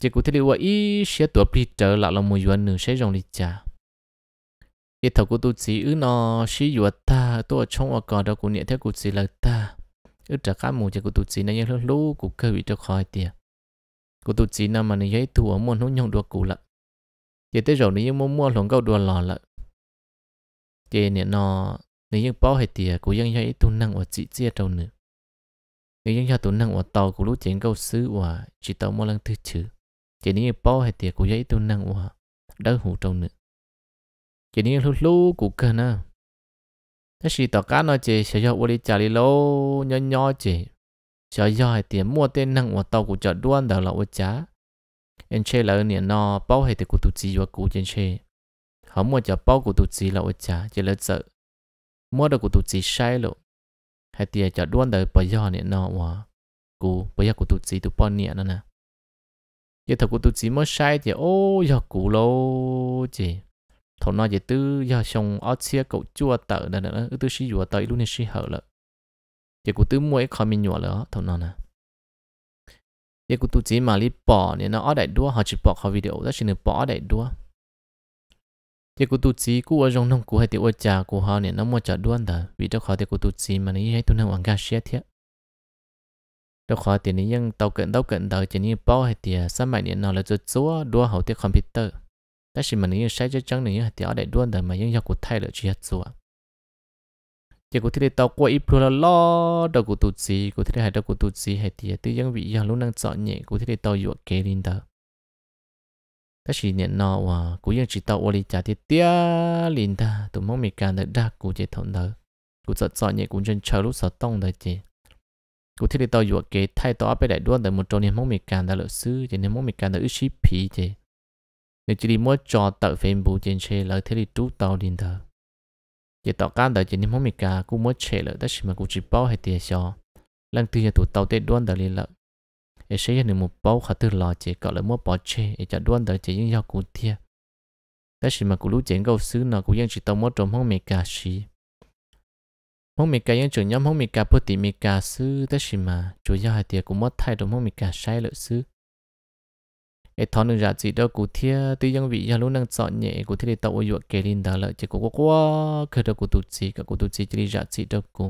chỉ cú thấy đi qua ý sẽ tuổi bị trở lại là mùi yuan nửa sẽ rồng đi chà ít thầu cú tu sĩ ứ nọ sĩ yuan ta tôi trong ở cò đó cú niệm theo cú sĩ là ta ứ trả cá mù chỉ cú tu sĩ này như lúc cú cơ bị cho khỏi tiệt cú tu sĩ nào mà nè giấy thua muốn hôn nhông được cú lại giờ tới rồi nếu muốn mua lồng câu đùa lò lợ chị nè nó nếu như bao hết tiền cũng dân cho ít tu năng của chị chia trâu nữa nếu dân cho tu năng và tàu của lúc chuyện câu xứ và chỉ tàu mua lần thứ chữ chị nếu bao hết tiền cũng dân ít tu năng của đỡ hủ trâu nữa chị nếu lúc lúc cũng cần à thế thì tàu cá nó chị sẽ cho qua đi trả đi lâu nhỏ nhỏ chị sẽ cho hết tiền mua tên năng và tàu của chợ đoan đầu là ô chả yên chê là niên nó bao hệ thì cụ tụ chỉ và cụ yên chê họ mua cho bao cụ tụ chỉ là ôi chả chỉ là sợ mua được cụ tụ chỉ sai lộ hay tiền cho đuôn đời bây giờ niên nó mà cụ bây giờ cụ tụ chỉ tụ bao niên nó nè giờ thật cụ tụ chỉ mới sai thì ô giờ cụ lô chị thầu nó giờ tư giờ xong ở chia cậu chua tợ nè nè tư sĩ chua tợ luôn nên sĩ hở lợ giờ cụ tư mua cái khó mình nhỏ lỡ thầu nó nè ye cũng tu chỉ mà li bỏ nên nó ở đại đua họ chỉ bỏ họ video đó chỉ nên bỏ ở đại đua ye cũng tu chỉ cũng ở trong nông cũng hay ở trà cũng họ nên nó mua trà đuôn đó vì đó họ thì cũng tu chỉ mà này hay tu năng ăn cá xe thiệt đó họ thì này ยัง tàu cận tàu cận tàu chỉ nên bỏ hay thì sao mà nên nó là chơi chúa đua họ thì computer đó chỉ mà này sẽ chơi chẳng này hay thì ở đại đuôn đó mà ยัง do cụ thay là chỉ hết chúa giờ cụ thể tàu quay pro là lo đầu cụ tụt gì cụ thể hai đâu cô tụt gì hai thì tự dân vị giờ lúc đang chọn nhẹ cô cụ thể tàu dụ kế linh đó ta chỉ nhận nó và cô vẫn chỉ tàu ô li trả thì tia lên ta tụi mong mình càng được đa cụ chế thọn đó cô chọn chọn nhẹ cũng chân chờ lúc sợ tông đó chứ cụ thể tàu dụ kế thay tàu áp đại đua tại một trò niệm mong mình càng đã lợi sư cho nên mong mình càng đã ước ship phí chứ nếu chỉ đi mua trò tạo phim bù trên xe là thế thì chú tàu lên đó giờ tao can đời chỉ niệm mì cả cũng mới chạy lợi đó mà cũng chỉ bao hết tiền cho lần thứ giờ tụi tao tết đoan đời lợi ấy sẽ nhận một bao khát tư lo chỉ gọi là mua bỏ chê ấy cho đoan đời chỉ những giao cũng thiệt đó mà cũng lúc chuyện câu xứ nào cũng vẫn chỉ tao mất trong hôm cả xí mì cả vẫn chuẩn chủ mì hôm cả bữa mì cả xứ đó mà chủ yếu hai tiền cũng mất thay trong mì cả sai lợi xứ เอทอนนึงจากจีดกูเทียตียังวิยาลุนังสอนเนี่ยกูเทียตอวยวกเกลินดาละจีกูกว่าคือดกูตุจีกับกูตุจีจีจากจีดกู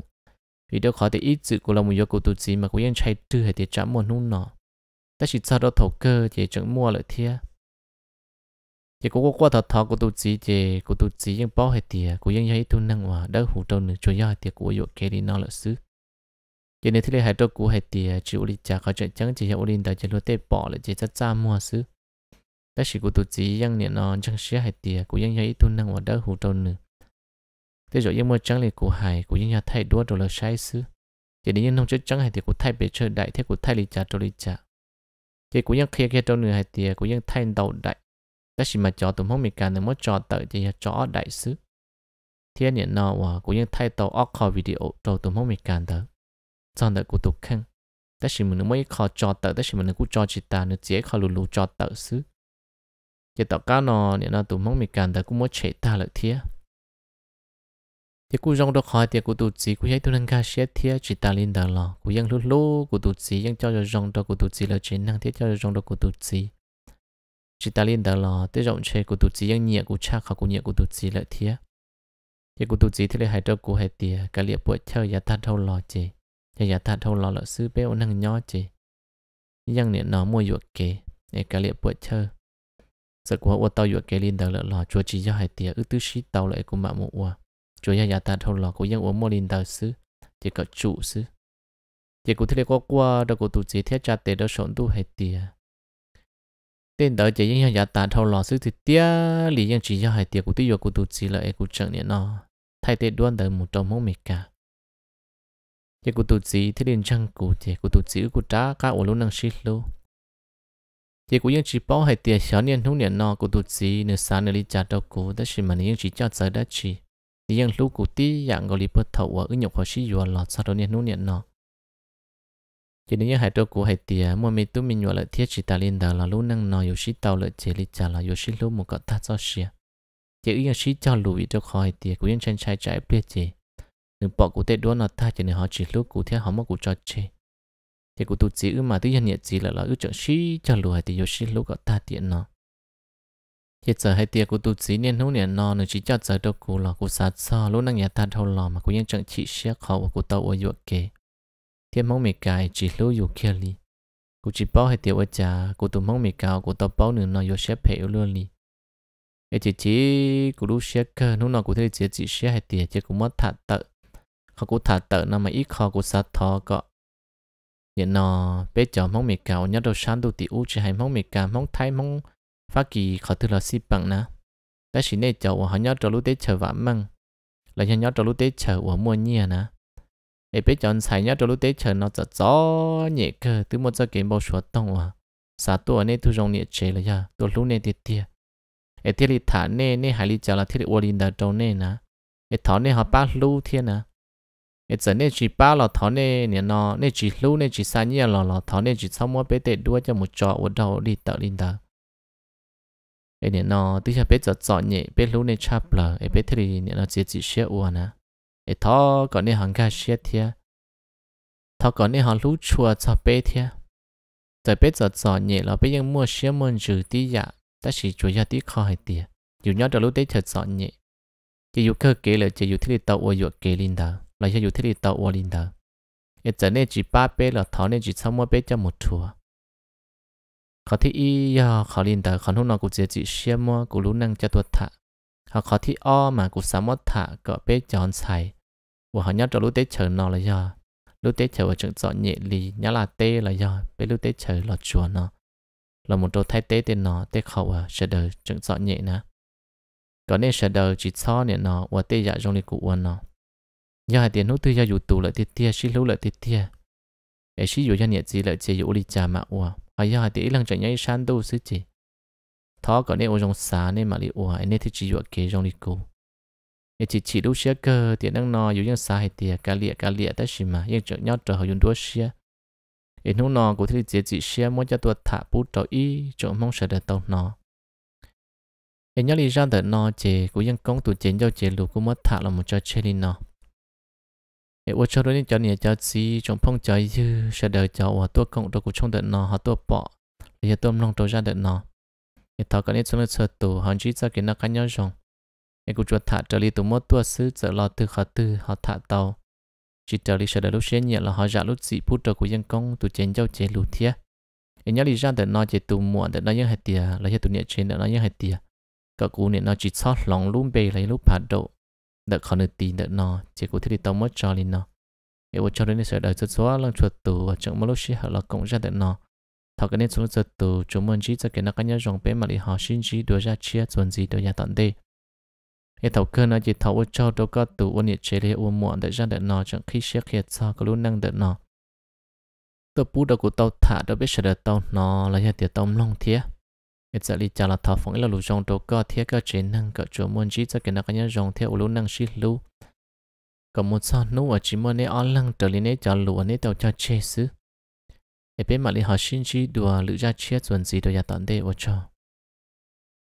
วิดีโอขอที่อีจีกูละมุยกูตุจีมากูยังใช้ตื้อให้เดียจามวนุ่นเนาะแต่ชิซาดอทเกอร์เจจังมัวเลยเทียเจกูกว่าทอทอกูตุจีเจกูตุจียังป้อให้เตียกูยังใช้ตุนังว่าได้หูเต้าหนึ่งช่วยยาเตียกูอยวกเกลินเนาะละซื้อ giờ này thì lấy hai trâu cũ hai tiền chỉ uli trả có chuyện chẳng chỉ hiệu uli đã chỉ lo tê bỏ lại chỉ chắc cha mua xứ ta chỉ của tổ chỉ yang niệm nó chẳng xía hai tiền của yang hay tu năng ở đó hủ trâu nữa thế rồi yang mua chẳng lấy của hai của yang thay đua rồi là sai xứ Chỉ này yang không chết chẳng hai tiền của thay bề chơi đại thế của thay lý trả trâu lý trả Chỉ của yang kia kia trâu nữa hai tiền của yang thay đầu đại ta chỉ mà cho tụi không mình cả nữa mất cho tự chỉ là cho đại xứ thiên nhiên nó và cũng như thay đầu tàu óc video đầu tụi không mình cản được chọn đỡ của tổ khăn tất nhiên mình mới khó cho tự. tất nhiên mình cũng cho chị ta nữa dễ khó lù lù cho tự xứ giờ tao cá nó nên là tụi mong mình cần tờ cũng mới chạy ta lợi thia thì cũng rong được hỏi thì cũng tụt gì cũng thấy tụi năng ca sẽ thia chị ta lên đờ lò cũng vẫn lú lú cũng tụt gì vẫn cho cho rong được cũng tụt gì là chị năng thiết cho cho rong được cũng tụt gì chị ta lên đờ lò tới rộng chơi cũng tụt gì vẫn nhẹ cũng cha khó cũng nhẹ cũng tụt gì lợi thia thì cũng tụt gì thì lại hai đứa cũng hai tia cả liệp buổi chơi giờ tan thâu lò chị giờ giờ ta thâu lo lợ sư bé năng nhỏ chị nhưng niệm nó mua ruột kế để cả liệp bữa chơi giờ của ô tàu ruột kế lên đầu lợ lò chúa chỉ cho hai tia ước tứ sĩ tàu lại của mạ mụ ua chúa giờ giờ ta thâu lò của dân uống mua lên đầu sư chỉ có trụ sư chỉ cụ thể có qua đâu cụ tụ chỉ thiết cha tế đâu sổn tu hai tia tên đó chỉ dân giờ ta thâu lò sư thì tia lý dân chỉ cho hai tia cụ tí ruột cụ tụ chỉ lại cụ chẳng niệm nó thay tế đoan đời một trong mông mệt cả chỉ cụ tụt sĩ thế điện chăng cụ chỉ cụ tụt sĩ cụ trả cả ổ luôn năng sĩ luôn chỉ cụ những chỉ bảo hay tiền sáng niên hôm niên nọ cụ tổ chức nửa sáng nửa lý trả đâu cụ đã xin mà những chỉ cho giờ đã chỉ những lúc cụ tí dạng gọi lý bất thầu ở ứng nhục họ sĩ dùa lọt sau đó niên hôm niên nọ chỉ nếu như hai đâu cụ hay tiền mua mấy túi mình nhọ lại thiết chỉ ta liên đầu là luôn năng nọ yếu sĩ tàu lợi chỉ lý trả là yếu sĩ lúc một cọ ta cho xịt chỉ yên xí cho lùi cho khỏi tiền cụ những chân trai trái biết gì nếu bỏ cụ tết đó nó ta cho nên họ chỉ lúc cụ thế họ mất cụ cho chê thì cụ tụt gì mà tuy nhiên nhiệt gì là là ước chọn xí cho lùi thì yêu xí lúc ta tiện nó thì giờ hay tiệc cụ tụt gì nên hôm nay nó nó chỉ cho giờ đâu cụ là cụ sát sao lúc năng nhà ta thâu lò mà cụ nhân chọn chỉ xe khẩu cụ tàu ở ruột kế. thì mong mì cài chỉ lúc yêu kia li cụ chỉ bao hay tiệc ở cha. cụ tụt mong mì cao. cụ tàu bao nữa nó yêu xe phe yêu luôn li ấy chỉ chỉ cụ lúc xe cơ lúc nào cụ thấy chỉ chỉ xe hay tiệc chỉ cụ mất thà tự khó cú thả tợ nó mà ít khó cú sát thọ có hiện nó bé cho mong mì cào nhớ đâu sáng đâu thì chỉ hay mong mì cào mong thay mong phát kỳ khó thứ là xí bằng nè ta chỉ nên cho họ nhớ cho lúc tết chờ vãm măng là nhớ cho lúc tết chờ mua nhia nè ai bé cho xài nhớ cho lúc tết chờ nó cho gió nhẹ cơ từ một giờ kiếm bao số tông à sa tua nên thu rong nhẹ chế là ya tua lúc nên tiệt tiệt ai thả nên nên hải lý chờ là thiết lý uolin đã trâu nên nè ai thọ nên họ ba lưu thiên nè ít giờ nên chỉ ba là thọ nên nè nó nên chỉ lú nên chỉ xa nhiều là là thọ nên chỉ xong mua bé tệ đua cho một trò ở đầu đi tạo linh ta ấy nè nó tức là bé giờ chọn nhẹ bé lú nên chắp là ấy bé thì nè nó chỉ chỉ xe uo nè ấy thọ còn nè hàng ga xe thia thọ còn nè hàng lú chua cho bé thia giờ bé giờ chọn nhẹ là bé ยัง mua xe mua trừ tí dạ ta chỉ chủ yếu tí kho hay tiền dù nhau đầu lú tế chợt chọn nhẹ chỉ dù cơ kế là chỉ dù thiết tàu uo dụ kế linh ta là cho thế thì tàu ở linh đó cái giờ này chỉ ba bé là thảo này chỉ sáu mươi bé cho một chùa khó thì ý khó linh đó khó lúc nào cũng chỉ chỉ xem mua cũng lúc năng cho tuột thả họ khó thì o mà cũng sáu mươi thả cỡ bé chọn xài và họ nhớ cho lúc tết chờ nó là do lúc tết chờ và chừng dọn nhẹ lì nhớ là tê là do bé lúc tết chờ là chùa nó là một đồ thay tế tên nó tế khẩu ở sẽ đời trường dọn nhẹ nè còn nên sẽ đời chỉ cho nè nó và tê dạ trong lịch cụ nó giờ hai tiền nút tư giờ dụ tù lại tiệt tiệt xí lú lại tiệt tiệt để xí dụ cho nhiệt gì lại chơi dụ đi cha mà ua hay giờ hai tiền lăng chạy nhảy san đâu xí chị thọ còn nên ô trong xá nên mà đi ua anh nên thì chỉ dụ kế trong đi cô để chỉ chỉ lúc xí cơ tiền đang no dụ những xá hai tiền cá liệt cá liệt tới xí mà nhưng chợ nhót trở hồi dùng đuôi xí để nút nó của thì chỉ chỉ xí muốn cho tôi thả bút trò y chỗ mong sợ được tàu nó em nhớ lý ra tờ nó chè của dân công tụ chiến giao chè lục cũng mất thả là một trò chơi đi nó เอวชอนี่จอนี่จะสีจงพงใจยื้อเสดเจ้าว่าตัวกงตัวกูชงเดินนอหาตัวปอหรือตัวน้องตัวจานเดินนอเอทอกันนี่สมมติเสตัวหันจีจะกินนักกันยอจงเอกูจวดถาจะลีตัวมดตัวซื้อจะรอตัวขาตัวหาถาเตาจีจะลีเสดลูกเชียนเนี่ยเราหาจากลูกสีพูดตัวกูยังกงตัวเจนเจ้าเจลูเทียเอเนี่ยลีจานเดินนอเจตัวมัวเดินนอยังเหตียแล้วเจตัวเนี่ยเชนเดินนอยังเหตียก็กูเนี่ยนอจีซอดหลงลุ่มเบยเลยลูกผาโด đợt khó nửa tí đợt nó chỉ có thể đi tao mất cho lên nó nếu mà cho đến sẽ đợi chút xóa lần chuột tù và chẳng một lúc xí họ là cộng ra đợt nó thọ cái nên xuống chuột tù chúng mình chỉ cho cái nó cái nhau rồng bé mà đi họ xin chỉ đưa ra chia chuẩn gì đưa ra tận đây cái thầu cơ nó chỉ thầu cho đâu có tù ôn nhiệt chế để ôn muộn đợt ra đợt nó chẳng khi xé khi cho có lúc năng đợt nó tôi bú đầu của tàu thả đâu biết sẽ đợt tàu nó là nhà tiệt tàu long thiệt sẽ đi chả là thảo phong là lũ rong đầu cơ thiết cơ chế năng cơ chỗ môn chỉ cho cái nào cái nhá rong theo lũ năng sĩ lưu có một số nô ở chỉ môn nè ăn lăng trở lên nè cho lũ nè tàu cho chế xứ ở bên mà đi học sinh chỉ đùa lựa ra chết chuẩn gì đồ nhà tận đây ở cho